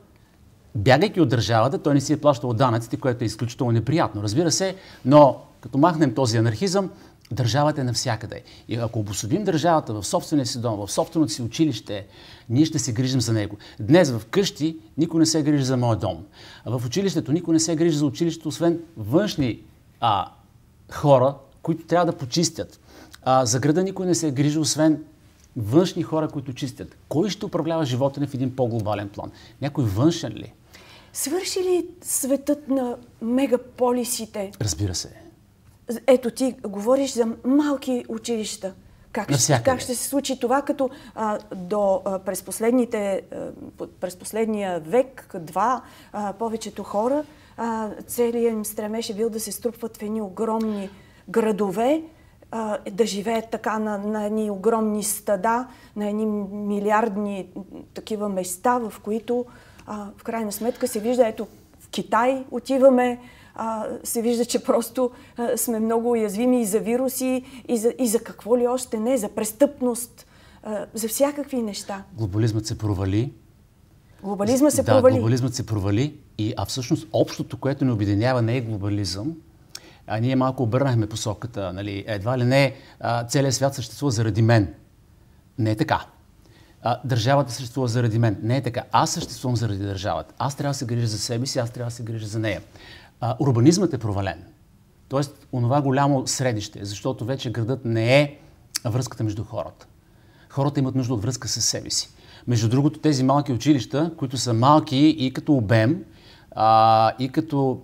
бягайки от държавата, той не си е плащал данъците, което е изключително неприятно. Разбира се, но като махнем този анархизъм, Държавата е навсякъде. И ако обособим държавата в собствения си дом, в собственото си училище, ние ще се грижим за него. Днес в къщи никой не се грижи за моя дом. в училището никой не се грижи за училището, освен външни а, хора, които трябва да почистят. А, за града никой не се е грижи, освен външни хора, които чистят. Кой ще управлява живота ни в един по-глобален план? Някой външен ли? Свърши ли светът на мегаполисите? Разбира се. Ето ти говориш за малки училища. Как ще, как ще се случи това, като а, до, а, през, последните, а, през последния век, два, а, повечето хора, а, целият им стремеше бил да се струпват в едни огромни градове, а, да живеят така на, на едни огромни стада, на едни милиардни такива места, в които а, в крайна сметка се вижда, ето в Китай отиваме, се вижда, че просто сме много уязвими и за вируси, и за, и за какво ли още не, за престъпност, за всякакви неща. Глобализмът се провали. Глобализмът се да, провали. Да, глобализмът се провали. И, а всъщност общото, което ни обединява, не е глобализъм, а ние малко обърнахме посоката. Нали, едва ли не целият свят съществува заради мен. Не е така. А, държавата съществува заради мен. Не е така. Аз съществувам заради държавата. Аз трябва да се грижа за себе си, аз трябва да се грижа за нея а, урбанизмът е провален. Тоест, онова голямо средище, защото вече градът не е връзката между хората. Хората имат нужда от връзка с себе си. Между другото, тези малки училища, които са малки и като обем, а, и като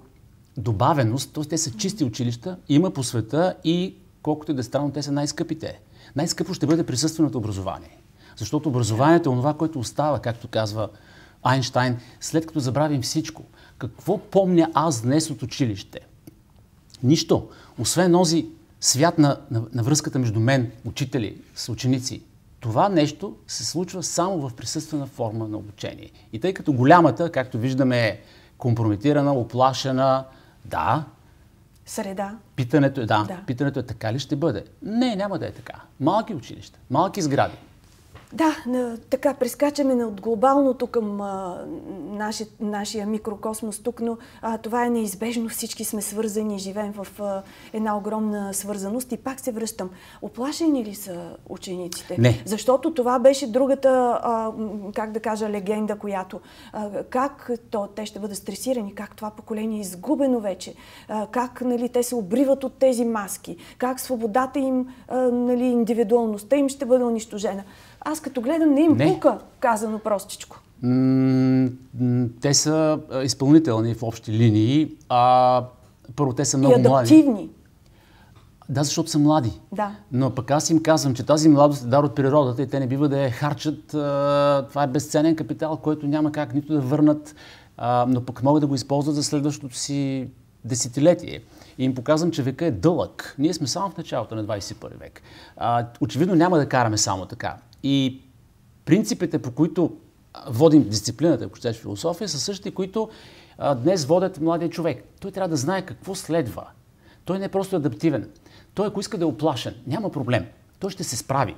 добавеност, т.е. те са чисти училища, има по света и колкото и да е странно, те са най-скъпите. Най-скъпо ще бъде присъственото образование. Защото образованието е онова, което остава, както казва Айнштайн, след като забравим всичко какво помня аз днес от училище? Нищо. Освен този свят на, на, на връзката между мен, учители, с ученици. Това нещо се случва само в присъствена форма на обучение. И тъй като голямата, както виждаме, е компрометирана, оплашена, да. Среда. Питането е, да, да. Питането е така ли ще бъде? Не, няма да е така. Малки училища, малки сгради, да, на, така прескачаме от глобалното към а, наши, нашия микрокосмос тук, но а, това е неизбежно. Всички сме свързани, живеем в а, една огромна свързаност и пак се връщам. Оплашени ли са учениците? Не. Защото това беше другата, а, как да кажа, легенда, която а, как то, те ще бъдат стресирани, как това поколение е изгубено вече, а, как нали, те се обриват от тези маски, как свободата им, а, нали, индивидуалността им ще бъде унищожена. Аз като гледам, не им не. пука, казано простичко. те са изпълнителни в общи линии, а първо те са много и адаптивни. млади. Да, защото са млади. Да. Но пък аз им казвам, че тази младост е дар от природата и те не бива да я харчат. Това е безценен капитал, който няма как нито да върнат, но пък могат да го използват за следващото си десетилетие. И им показвам, че века е дълъг. Ние сме само в началото на 21 век. очевидно няма да караме само така и принципите, по които водим дисциплината, ако щеш философия, са същите, които а, днес водят младия човек. Той трябва да знае какво следва. Той не е просто адаптивен. Той, ако иска да е оплашен, няма проблем. Той ще се справи.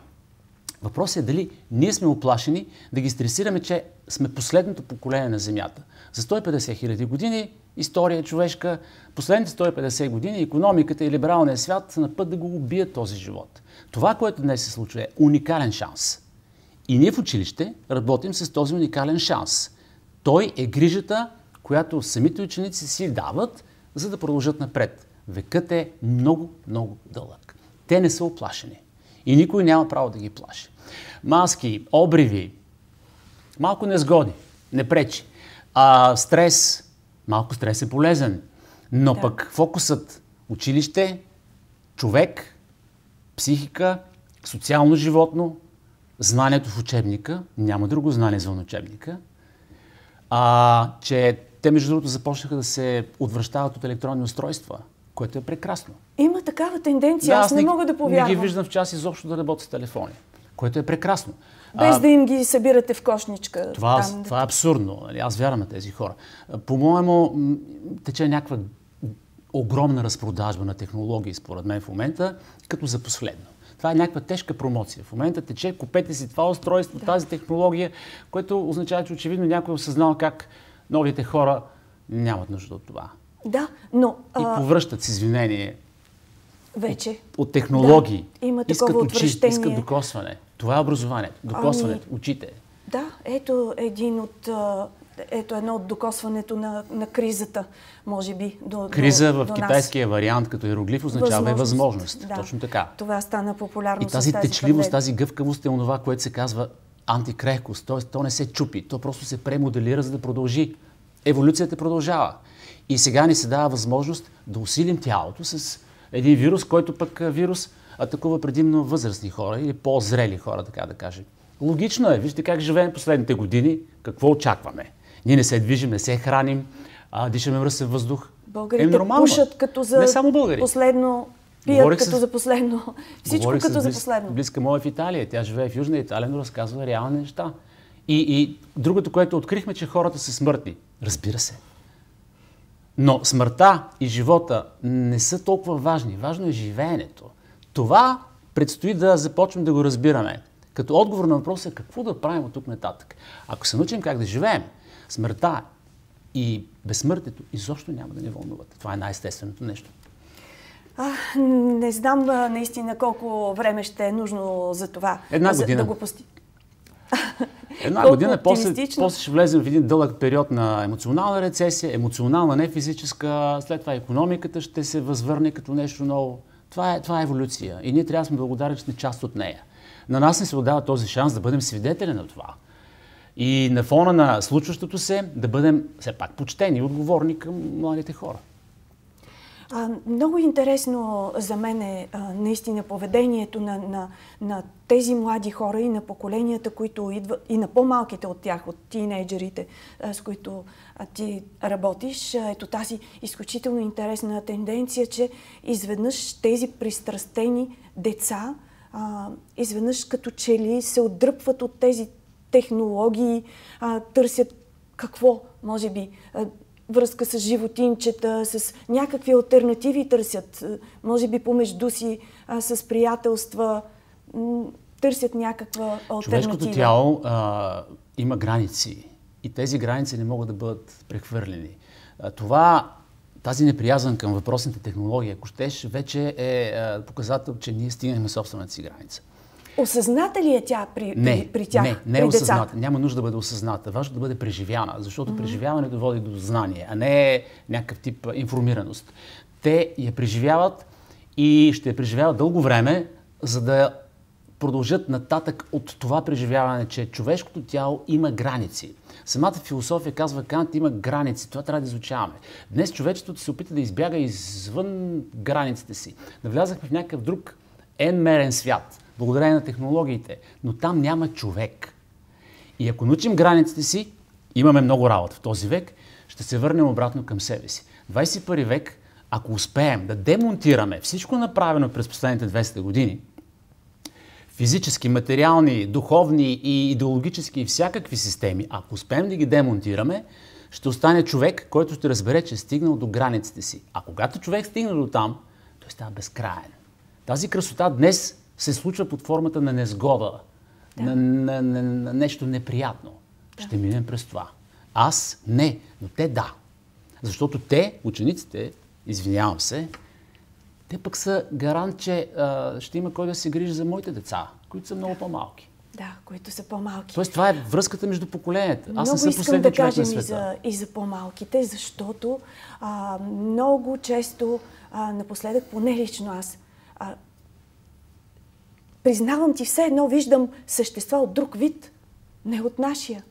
Въпросът е дали ние сме оплашени да ги стресираме, че сме последното поколение на Земята. За 150 хиляди години история човешка. Последните 150 години економиката и либералният свят са на път да го убият този живот. Това, което днес се случва е уникален шанс. И ние в училище работим с този уникален шанс. Той е грижата, която самите ученици си дават, за да продължат напред. Векът е много, много дълъг. Те не са оплашени. И никой няма право да ги плаши. Маски, обриви, малко незгоди, не пречи. А, стрес, малко стрес е полезен. Но да. пък фокусът училище, човек, психика, социално животно, знанието в учебника, няма друго знание за учебника, а, че те, между другото, започнаха да се отвръщават от електронни устройства, което е прекрасно. Има такава тенденция, да, аз не, не мога да повярвам. Не ги виждам в час изобщо да работят с телефони, което е прекрасно. Без а, да им ги събирате в кошничка. Това, там, това е абсурдно. Нали? Аз вярвам на тези хора. По-моему, тече някаква огромна разпродажба на технологии, според мен, в момента, като за последно. Това е някаква тежка промоция. В момента тече, купете си това устройство, да. тази технология, което означава, че очевидно някой е осъзнал как новите хора нямат нужда от това. Да, но... И повръщат с извинение вече. От, от технологии. Да, има такова искат очи, искат докосване. Това е образованието, докосването, ами, очите. Да, ето, един от, ето едно от докосването на, на кризата, може би, до Криза до, в до китайския нас. вариант като иероглиф означава възможност. е възможност. Да. Точно така. Това стана популярно. И тази, тази течливост, тази гъвкавост е онова, което се казва антикрехкост, т.е. то не се чупи, то просто се премоделира, за да продължи. Еволюцията продължава. И сега ни се дава възможност да усилим тялото с един вирус, който пък вирус – атакува предимно възрастни хора или по-зрели хора, така да кажем. Логично е. Вижте как живеем последните години, какво очакваме. Ние не се движим, не се храним, а дишаме мръсен въздух. Българите е нормално. пушат като за не само българи. последно, пият Говорих като с... за последно, всичко Говорих като за последно. [LAUGHS] близка моя е в Италия. Тя живее в Южна Италия, но разказва реални неща. И, и другото, което открихме, че хората са смъртни. Разбира се. Но смъртта и живота не са толкова важни. Важно е живеенето. Това предстои да започнем да го разбираме. Като отговор на въпроса какво да правим от тук нататък. Ако се научим как да живеем, смъртта и безсмъртието изобщо няма да ни вълнуват. Това е най-естественото нещо. А, не знам наистина колко време ще е нужно за това. Една за, година. Да го пости... Една Колко година после, после ще влезем в един дълъг период на емоционална рецесия, емоционална, не физическа, след това економиката ще се възвърне като нещо ново. Това е, това е еволюция и ние трябва да сме благодарни, че сме част от нея. На нас не се отдава този шанс да бъдем свидетели на това. И на фона на случващото се да бъдем все пак почтени и отговорни към младите хора. А, много интересно за мен е а, наистина поведението на, на, на тези млади хора и на поколенията, които идват, и на по-малките от тях, от тинейджерите, а, с които а, ти работиш. Ето тази изключително интересна тенденция, че изведнъж тези пристрастени деца, а, изведнъж като че ли се отдръпват от тези технологии, а, търсят какво, може би, връзка с животинчета, с някакви альтернативи търсят, е, може би помежду си, а, с приятелства, търсят някаква альтернатива. Човешкото тяло а, има граници и тези граници не могат да бъдат прехвърлени. А, това, тази неприязан към въпросните технологии, ако щеш, вече е а, е, показател, че ние стигнахме собствената си граница. Осъзната ли е тя при, не, при, при тях? Не, не е осъзната. Децата? Няма нужда да бъде осъзната. Важно е да бъде преживяна, защото mm-hmm. преживяването води до знание, а не някакъв тип информираност. Те я преживяват и ще я преживяват дълго време, за да продължат нататък от това преживяване, че човешкото тяло има граници. Самата философия казва Кант има граници. Това трябва да изучаваме. Днес човечеството се опита да избяга извън границите си. Навлязахме в някакъв друг енмерен свят – благодарение на технологиите, но там няма човек. И ако научим границите си, имаме много работа в този век, ще се върнем обратно към себе си. 21 век, ако успеем да демонтираме всичко направено през последните 200 години, физически, материални, духовни и идеологически и всякакви системи, ако успеем да ги демонтираме, ще остане човек, който ще разбере, че е стигнал до границите си. А когато човек стигне до там, той става безкраен. Тази красота днес се случва под формата на незгода, да. на, на, на, на нещо неприятно. Да. Ще минем през това. Аз не, но те да. Защото те, учениците, извинявам се, те пък са гарант, че а, ще има кой да се грижи за моите деца, които са много да. по-малки. Да, които са по-малки. Тоест, това е връзката между поколенията. Аз много съм искам да кажем и за, и за по-малките, защото а, много често, а, напоследък, поне лично аз, а, Признавам ти все едно, виждам същества от друг вид, не от нашия.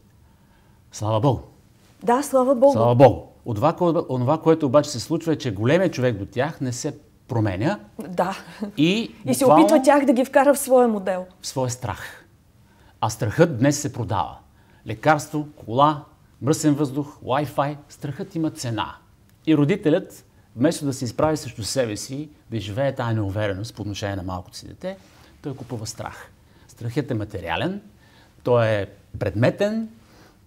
Слава Богу! Да, слава Богу! Слава Богу! онова, което обаче се случва е, че големия човек до тях не се променя. Да. И, и се опитва тях да ги вкара в своя модел. В своя страх. А страхът днес се продава. Лекарство, кола, мръсен въздух, Wi-Fi. Страхът има цена. И родителят, вместо да се изправи срещу себе си, да живее тази неувереност по отношение на малкото си дете, той купува страх. Страхът е материален, той е предметен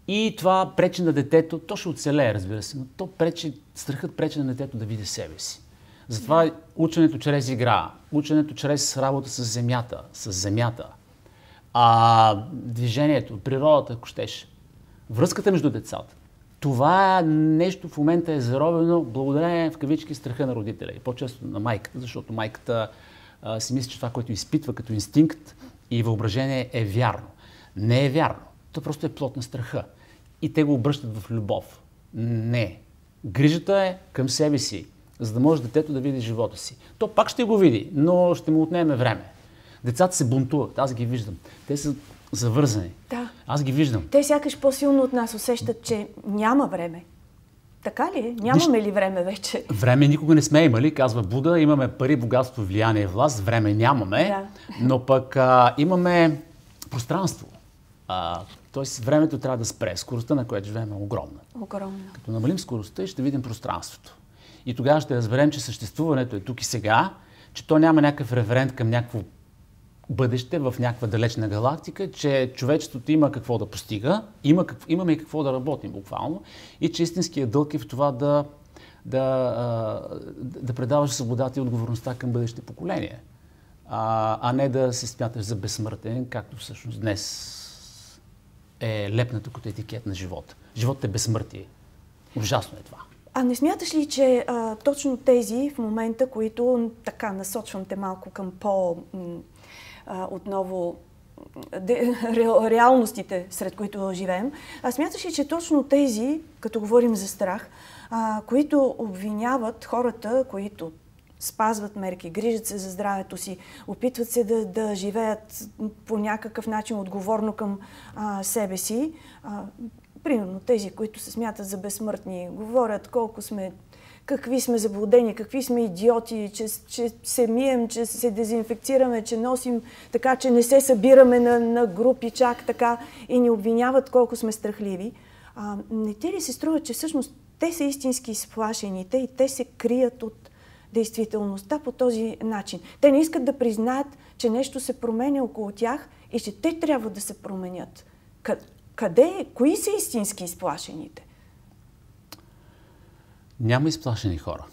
и това пречи на детето, то ще оцелее, разбира се, но то пречи, страхът пречи на детето да види себе си. Затова ученето чрез игра, ученето чрез работа с земята, с земята, а, движението, природата, ако щеш, връзката между децата. Това нещо в момента е заробено благодарение в кавички страха на родителя и по-често на майката, защото майката си мисли, че това, което изпитва като инстинкт и въображение е вярно. Не е вярно. То просто е плод на страха. И те го обръщат в любов. Не. Грижата е към себе си, за да може детето да види живота си. То пак ще го види, но ще му отнеме време. Децата се бунтуват, аз ги виждам. Те са завързани. Да. Аз ги виждам. Те сякаш по-силно от нас усещат, че няма време. Така ли? Нямаме ли време вече? Време никога не сме имали, казва Буда. Имаме пари, богатство, влияние, и власт. Време нямаме, да. но пък а, имаме пространство. А, Тоест времето трябва да спре. Скоростта, на която живеем, е огромна. Огромна. Като намалим скоростта, ще видим пространството. И тогава ще разберем, че съществуването е тук и сега, че то няма някакъв референт към някакво бъдеще в някаква далечна галактика, че човечеството има какво да постига, има какво, имаме и какво да работим буквално и че истинският дълг е в това да, да, да предаваш свободата и отговорността към бъдеще поколение, а, а не да се смяташ за безсмъртен, както всъщност днес е лепнато като етикет на живота. Животът е безсмъртие. Ужасно е това. А не смяташ ли, че а, точно тези в момента, които така насочвам те малко към по- отново де, ре, реалностите, сред които живеем, а смяташе, че точно тези, като говорим за страх, а, които обвиняват хората, които спазват мерки, грижат се за здравето си, опитват се да, да живеят по някакъв начин отговорно към а, себе си. А, примерно тези, които се смятат за безсмъртни, говорят колко сме какви сме заблудени, какви сме идиоти, че, че се мием, че се дезинфекцираме, че носим така, че не се събираме на, на групи чак така и ни обвиняват колко сме страхливи. А, не те ли се струва, че всъщност те са истински изплашените и те се крият от действителността по този начин? Те не искат да признаят, че нещо се променя около тях и че те трябва да се променят. Къде? Кои са истински изплашените? няма изплашени хора.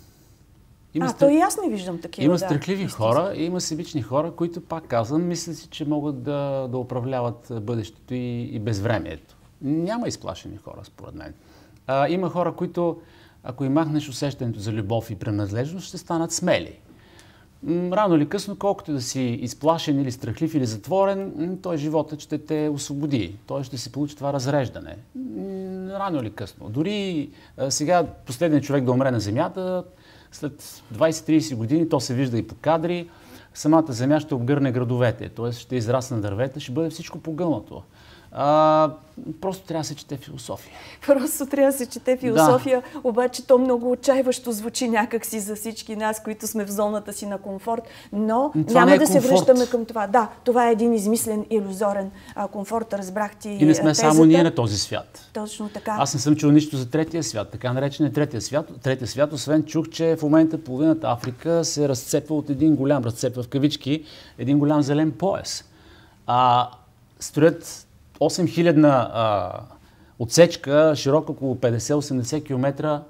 Има а, стр... то и аз не виждам такива. Има да, страхливи хора и има себични хора, които, пак казвам, мислят си, че могат да, да управляват бъдещето и, и безвремието. Няма изплашени хора, според мен. А, има хора, които, ако им махнеш усещането за любов и принадлежност, ще станат смели рано или късно, колкото да си изплашен или страхлив или затворен, той животът ще те освободи. Той ще се получи това разреждане. Рано или късно. Дори сега последният човек да умре на Земята, след 20-30 години то се вижда и по кадри, самата земя ще обгърне градовете, т.е. ще израсне дървета, ще бъде всичко погълнато. А, просто трябва да се чете философия. Просто трябва да се чете философия, да. обаче то много отчаиващо звучи някакси за всички нас, които сме в зоната си на комфорт, но това няма е да комфорт. се връщаме към това. Да, това е един измислен, иллюзорен а, комфорт, разбрах ти И не сме тезата. само ние на този свят. Точно така. Аз не съм чул нищо за третия свят, така наречен е третия свят. Третия свят, освен чух, че в момента половината Африка се разцепва от един голям, разцепва в кавички, един голям зелен пояс. А, строят 8000-на а, отсечка, широка около 50-80 км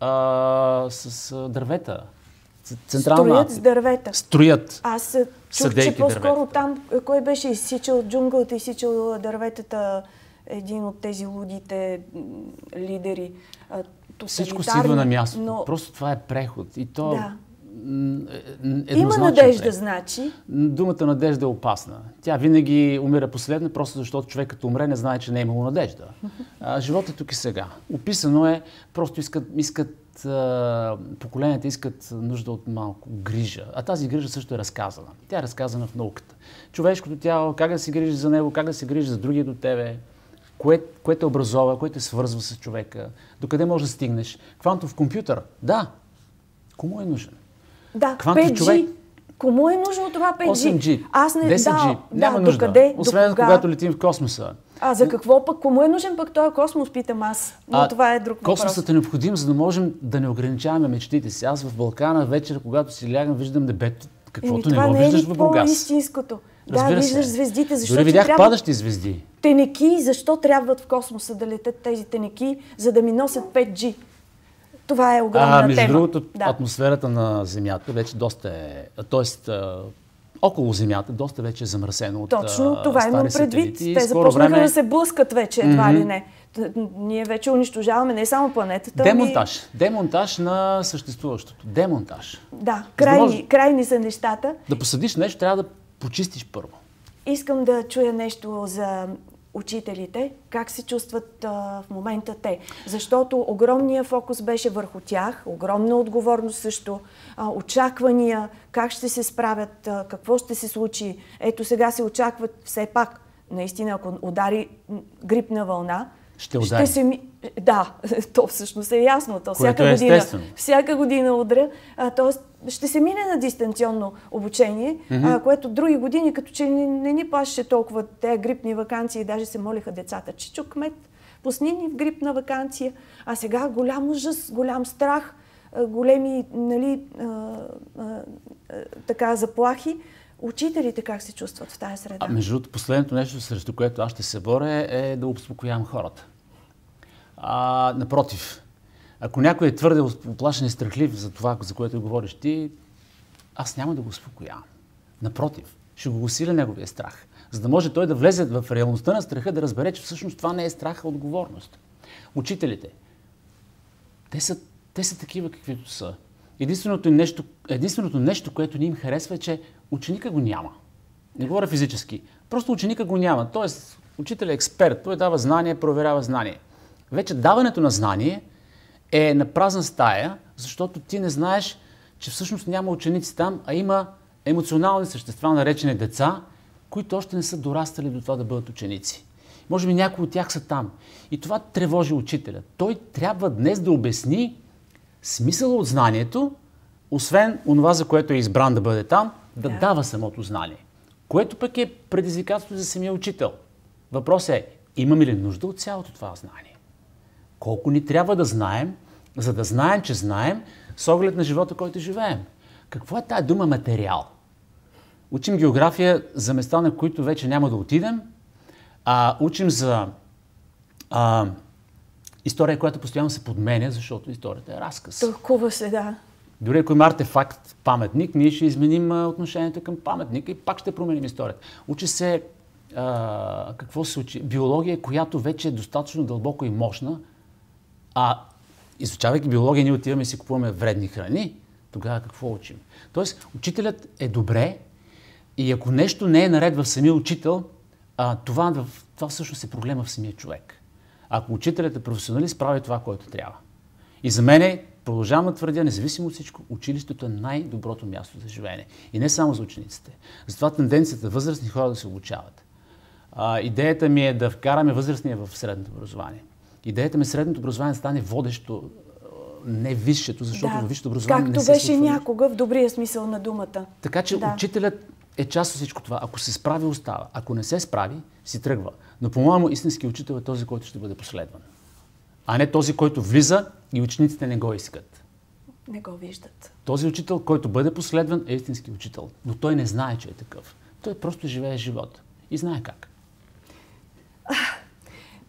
а, с а, дървета. Централна Строят с дървета. Строят. Аз чух, че по-скоро там, е, кой беше изсичал джунглата, изсичал дърветата, един от тези лудите лидери. Всичко си идва на място. Но... Просто това е преход. И то да. Е, Има надежда, прек. значи. Думата надежда е опасна. Тя винаги умира последна, просто защото човек като умре не знае, че не е имало надежда. Животът е тук и сега. Описано е, просто искат, искат поколенията искат нужда от малко грижа. А тази грижа също е разказана. Тя е разказана в науката. Човешкото тяло, как да се грижи за него, как да се грижи за другия до тебе, кое, кое те образова, кое те свързва с човека, докъде може да стигнеш. Квантов компютър, да, кому е нужен? Да, Квантов 5G. Човек, Кому е нужно това 5G? 8G, Аз не 10G, да, няма да, нужда. Докъде, Освен докога... когато летим в космоса. А за какво пък? Кому е нужен пък този космос, питам аз. Но а, това е друг въпрос. Космосът е необходим, за да можем да не ограничаваме мечтите си. Аз в Балкана вечер, когато си лягам, виждам небето, каквото Еми, не го е виждаш в Бургас. Това истинското. да, виждаш се. звездите, защото Дори видях трябва... падащи звезди. Тенеки, защо трябват в космоса да летят тези тенеки, за да ми носят 5G? Това е огромна а, между тема. Между другото, да. атмосферата на Земята вече доста е... Тоест, около Земята доста вече е замърсено от Точно, това имам предвид. Те започнаха време... Е- да се блъскат вече, едва mm-hmm. ли не. Ние вече унищожаваме не само планетата. Ами- Демонтаж. Ми... Демонтаж на съществуващото. Демонтаж. Да, крайни, да може... крайни са нещата. Да посадиш нещо, трябва да почистиш първо. Искам да чуя нещо за учителите, как се чувстват а, в момента те. Защото огромния фокус беше върху тях, огромна отговорност също, а, очаквания, как ще се справят, а, какво ще се случи. Ето сега се очакват все пак, наистина, ако удари грипна вълна, ще удари. Ще се ми... Да, [LAUGHS] то всъщност е ясно. То всяка, е година, всяка година удря. А, тоест, ще се мине на дистанционно обучение, mm-hmm. а, което други години, като че не, не ни плащаше толкова тези грипни вакансии, даже се молиха децата, чук мед, пусни ни в грипна вакансия, а сега голям ужас, голям страх, големи нали, а, а, така заплахи. Учителите как се чувстват в тази среда? А, между другото, последното нещо, срещу което аз ще се боря, е, е да успокоявам хората. А, напротив, ако някой е твърде оплашен и страхлив за това, за което говориш ти, аз няма да го успокоявам. Напротив, ще го усиля неговия страх, за да може той да влезе в реалността на страха, да разбере, че всъщност това не е страх, а отговорност. Учителите, те са, те са такива, каквито са. Единственото нещо, единственото нещо, което ни им харесва е, че ученика го няма. Не говоря физически. Просто ученика го няма. Тоест, учител е експерт. Той дава знание, проверява знание. Вече даването на знание – е на празна стая, защото ти не знаеш, че всъщност няма ученици там, а има емоционални същества, наречени деца, които още не са дорастали до това да бъдат ученици. Може би някои от тях са там. И това тревожи учителя. Той трябва днес да обясни смисъла от знанието, освен онова, за което е избран да бъде там, да, да. дава самото знание. Което пък е предизвикателство за самия учител. Въпросът е, имаме ли нужда от цялото това знание? Колко ни трябва да знаем, за да знаем, че знаем, с оглед на живота, който живеем. Какво е тая дума материал? Учим география за места, на които вече няма да отидем. А, учим за а, история, която постоянно се подменя, защото историята е разказ. Тълкува се, да. Дори ако има артефакт, паметник, ние ще изменим отношението към паметника и пак ще променим историята. Учи се а, какво се учи? Биология, която вече е достатъчно дълбоко и мощна, а изучавайки биология, ние отиваме и си купуваме вредни храни, тогава какво учим? Тоест, учителят е добре и ако нещо не е наред в самия учител, а, това, това всъщност е проблема в самия човек. Ако учителят е професионалист, прави това, което трябва. И за мен, продължавам да твърдя, независимо от всичко, училището е най-доброто място за живеене. И не само за учениците. Затова тенденцията възрастни хора да се обучават. А, идеята ми е да вкараме възрастния в средното образование идеята ми е средното образование стане водещо, не висшето, защото да, висшето образование както не се беше някога, в добрия смисъл на думата. Така че да. учителят е част от всичко това. Ако се справи, остава. Ако не се справи, си тръгва. Но по-моему, истински учител е този, който ще бъде последван. А не този, който влиза и учениците не го искат. Не го виждат. Този учител, който бъде последван, е истински учител. Но той не знае, че е такъв. Той просто живее живот. И знае как.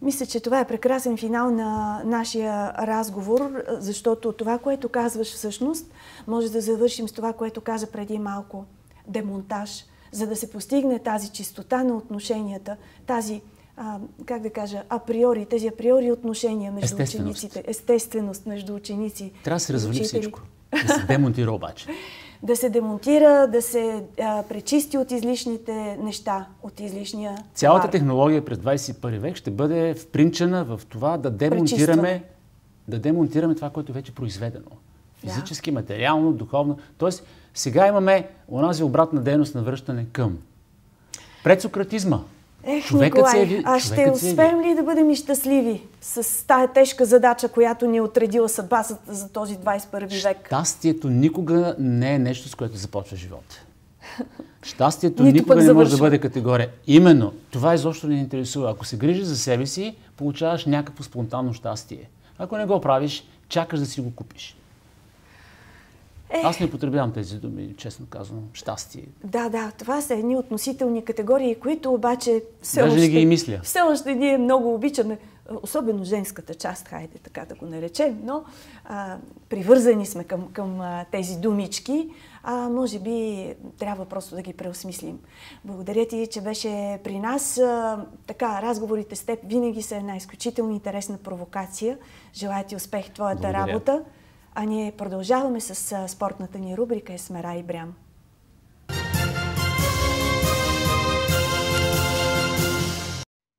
Мисля, че това е прекрасен финал на нашия разговор, защото това, което казваш всъщност, може да завършим с това, което каза преди малко – демонтаж, за да се постигне тази чистота на отношенията, тази а, как да кажа, априори, тези априори отношения между естественост. учениците, естественост между ученици. Трябва да се развали всичко. Да се демонтира обаче. [LAUGHS] да се демонтира, да се а, пречисти от излишните неща, от излишния. Цялата бар. технология през 21 век ще бъде впринчена в това да демонтираме, да демонтираме това, което вече е произведено. Физически, да. материално, духовно. Тоест, сега имаме онази обратна дейност на връщане към предсократизма. Ех, Николай, е... а ще е успеем ли да бъдем и щастливи с тая тежка задача, която ни е отредила съдбасата за този 21 век? Щастието никога не е нещо, с което започва живота. [LAUGHS] Щастието никога не може да бъде категория. Именно, това изобщо не интересува. Ако се грижи за себе си, получаваш някакво спонтанно щастие. Ако не го правиш, чакаш да си го купиш. Е... Аз не потребявам тези думи, честно казвам. Щастие. Да, да, това са едни относителни категории, които обаче все Даже още... не ги мисля. Все още ние много обичаме, особено женската част, хайде така да го наречем, но а, привързани сме към, към а, тези думички, а може би трябва просто да ги преосмислим. Благодаря ти, че беше при нас. А, така, разговорите с теб винаги са една изключително интересна провокация. Желая ти успех в твоята Благодаря. работа. А ние продължаваме с спортната ни рубрика Есмера и Брям.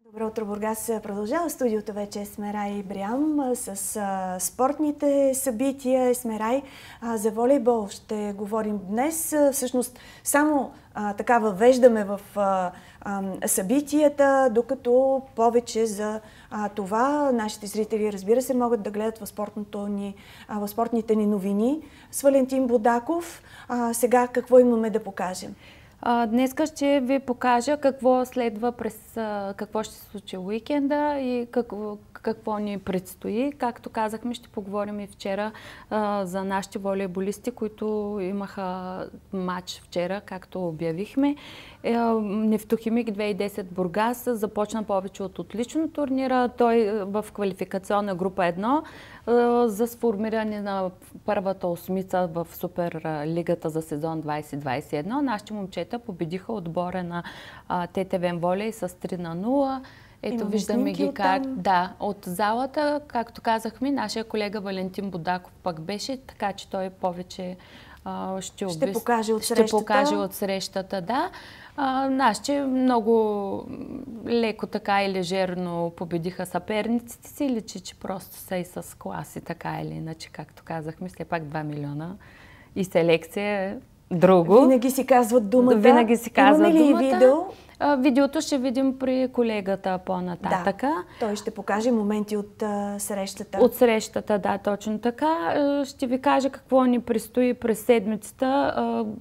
Добро утро, Бургас. Продължава студиото вече Есмерай и Брям с а, спортните събития. Есмерай а, за волейбол ще говорим днес. всъщност само а, така въвеждаме в а, а, събитията, докато повече за а, това нашите зрители, разбира се, могат да гледат в, ни, в спортните ни новини с Валентин Бодаков. А, сега какво имаме да покажем? Днес ще ви покажа какво следва през, какво ще се случи уикенда и какво, какво ни предстои. Както казахме, ще поговорим и вчера а, за нашите волейболисти, които имаха матч вчера, както обявихме. Е, Нефтохимик 2010 Бургас започна повече от отлично турнира. Той е, в квалификационна група 1 е, за сформиране на първата осмица в Суперлигата за сезон 2021. Нашите момчета победиха отбора на а, ТТВ Волей с 3 на 0. Ето Имаме виждаме ги как. да, от залата. Както казахме, нашия колега Валентин Бодаков пък беше, така че той повече а, ще, обвис... ще покаже от срещата. Ще покаже от срещата, да. А, нашите много леко така и лежерно победиха съперниците си, личи, че просто са и с класи, така или иначе, както казахме, все пак 2 милиона и селекция е друго. Винаги си казват думата. Винаги си казват Имаме ли думата? видео? А, видеото ще видим при колегата по-нататъка. Да, той ще покаже моменти от а, срещата. От срещата, да, точно така. Ще ви кажа какво ни предстои през седмицата,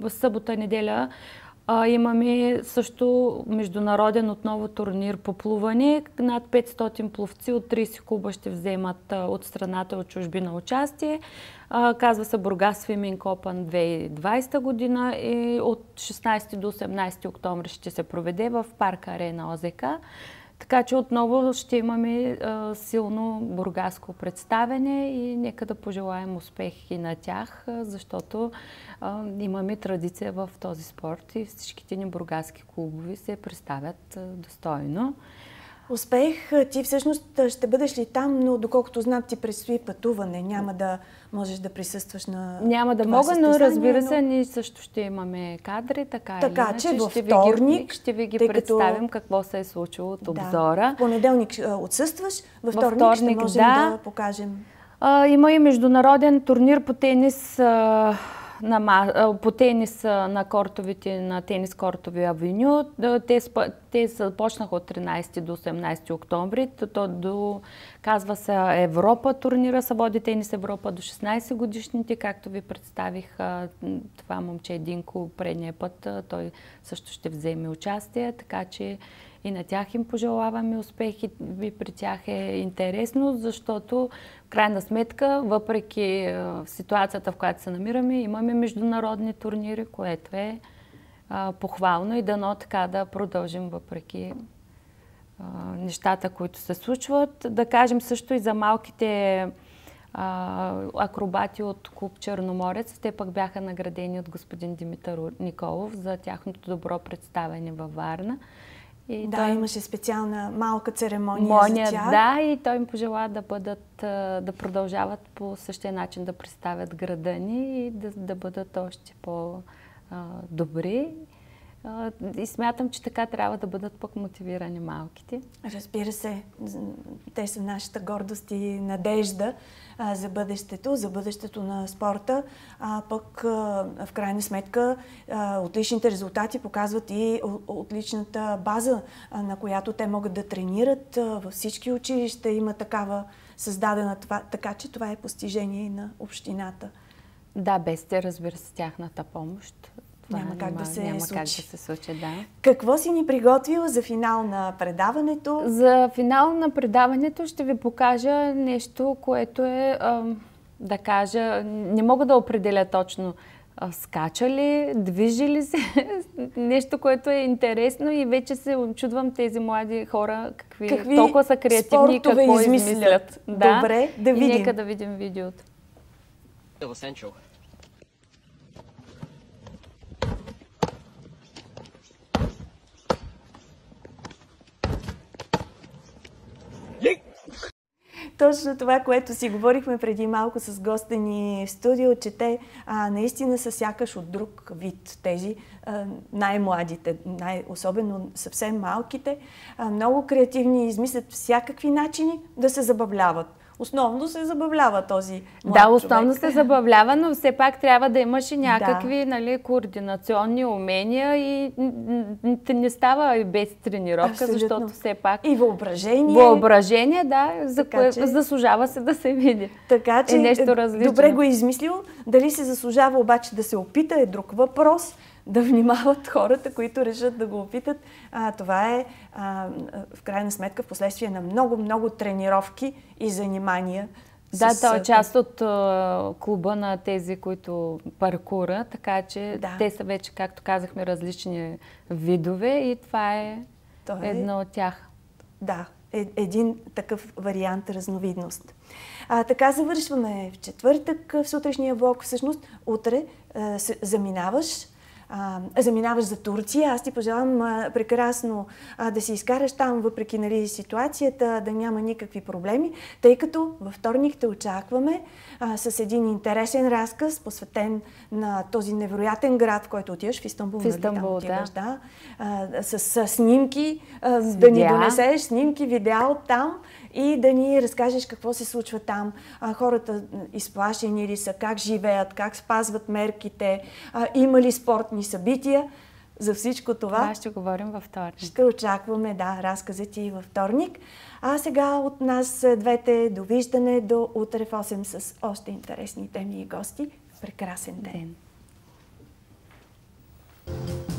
събота, неделя. А, имаме също международен отново турнир по плуване. Над 500 пловци от 30 клуба ще вземат а, от страната от чужбина участие. А, казва се Бургас Swimming Копан 2020 година и от 16 до 18 октомври ще се проведе в парк Арена ОЗК. Така че отново ще имаме а, силно бургаско представене и нека да пожелаем успех и на тях, защото а, имаме традиция в този спорт и всичките ни бургаски клубови се представят а, достойно. Успех! Ти всъщност ще бъдеш ли там, но доколкото знам, ти предстои пътуване. Няма да можеш да присъстваш на. Няма да мога, но разбира се, но... ние също ще имаме кадри, така, така или иначе. Че във ще, вторник, ви ги, ще ви ги представим като... какво се е случило от обзора. В понеделник отсъстваш, във вторник, вторник ще можем да, да покажем. А, има и международен турнир по тенис а, на, по тенис на кортовите, на тенис кортови авеню. Те, те започнаха от 13 до 18 октомври. То до, казва се Европа, турнира се води тенис Европа до 16 годишните, както ви представих това момче Динко предния път. Той също ще вземе участие, така че и на тях им пожелаваме успехи. И при тях е интересно, защото в крайна сметка, въпреки е, ситуацията, в която се намираме, имаме международни турнири, което е а, е, похвално и дано така да продължим въпреки а, е, нещата, които се случват. Да кажем също и за малките акробати от клуб Черноморец. Те пък бяха наградени от господин Димитър Николов за тяхното добро представяне във Варна. И да, той... имаше специална малка церемония Моня, за тях. Да, и той им пожела да бъдат, да продължават по същия начин да представят града ни и да, да бъдат още по-добри. И смятам, че така трябва да бъдат пък мотивирани малките. Разбира се, те са нашата гордост и надежда за бъдещето, за бъдещето на спорта. А пък в крайна сметка отличните резултати показват и отличната база, на която те могат да тренират. във всички училища има такава създадена това, така че това е постижение и на общината. Да, без те, разбира се, тяхната помощ това няма, как, няма, да се няма случи. как да се случи. Да. Какво си ни приготвила за финал на предаването? За финал на предаването ще ви покажа нещо, което е, да кажа, не мога да определя точно скача ли, движи ли се, [LAUGHS] нещо, което е интересно и вече се чудвам тези млади хора какви, какви толкова са креативни и какво измислят. измислят. Да? Добре, да видим. И нека да видим видеото. Essential. точно това, което си говорихме преди малко с госта ни в студио, че те а, наистина са сякаш от друг вид. Тези най-младите, най- особено съвсем малките, а, много креативни, измислят всякакви начини да се забавляват основно се забавлява този млад Да, основно човек. се забавлява, но все пак трябва да имаш и някакви да. нали, координационни умения и не става и без тренировка, Абсолютно. защото все пак... И въображение. Въображение, да, за така, кое, че... заслужава се да се види. Така че е нещо е, различно. добре го е измислил. Дали се заслужава обаче да се опита е друг въпрос да внимават хората, които решат да го опитат. А, това е, а, в крайна сметка, в последствие на много-много тренировки и занимания. Да, с... това е част от а, клуба на тези, които паркура, така че да. те са вече, както казахме, различни видове и това е, това е... едно от тях. Да, е, един такъв вариант разновидност. А, така завършваме в четвъртък в сутрешния блок. Всъщност, утре а, заминаваш заминаваш за Турция. Аз ти пожелавам прекрасно а, да си изкараш там, въпреки нали, ситуацията, да няма никакви проблеми, тъй като във вторник те очакваме а, с един интересен разказ, посветен на този невероятен град, в който отиваш в Истанбул. В Истанбул, нали, там, отиваш, да. да а, с, с снимки, а, да ни донесеш снимки, видеа от там и да ни разкажеш какво се случва там. А, хората изплашени ли са, как живеят, как спазват мерките, а, има ли спортни събития. За всичко това... Това ще говорим във вторник. Ще очакваме, да, разказа ти във вторник. А сега от нас е, двете довиждане до утре в 8 с още интересни теми и гости. Прекрасен ден! ден.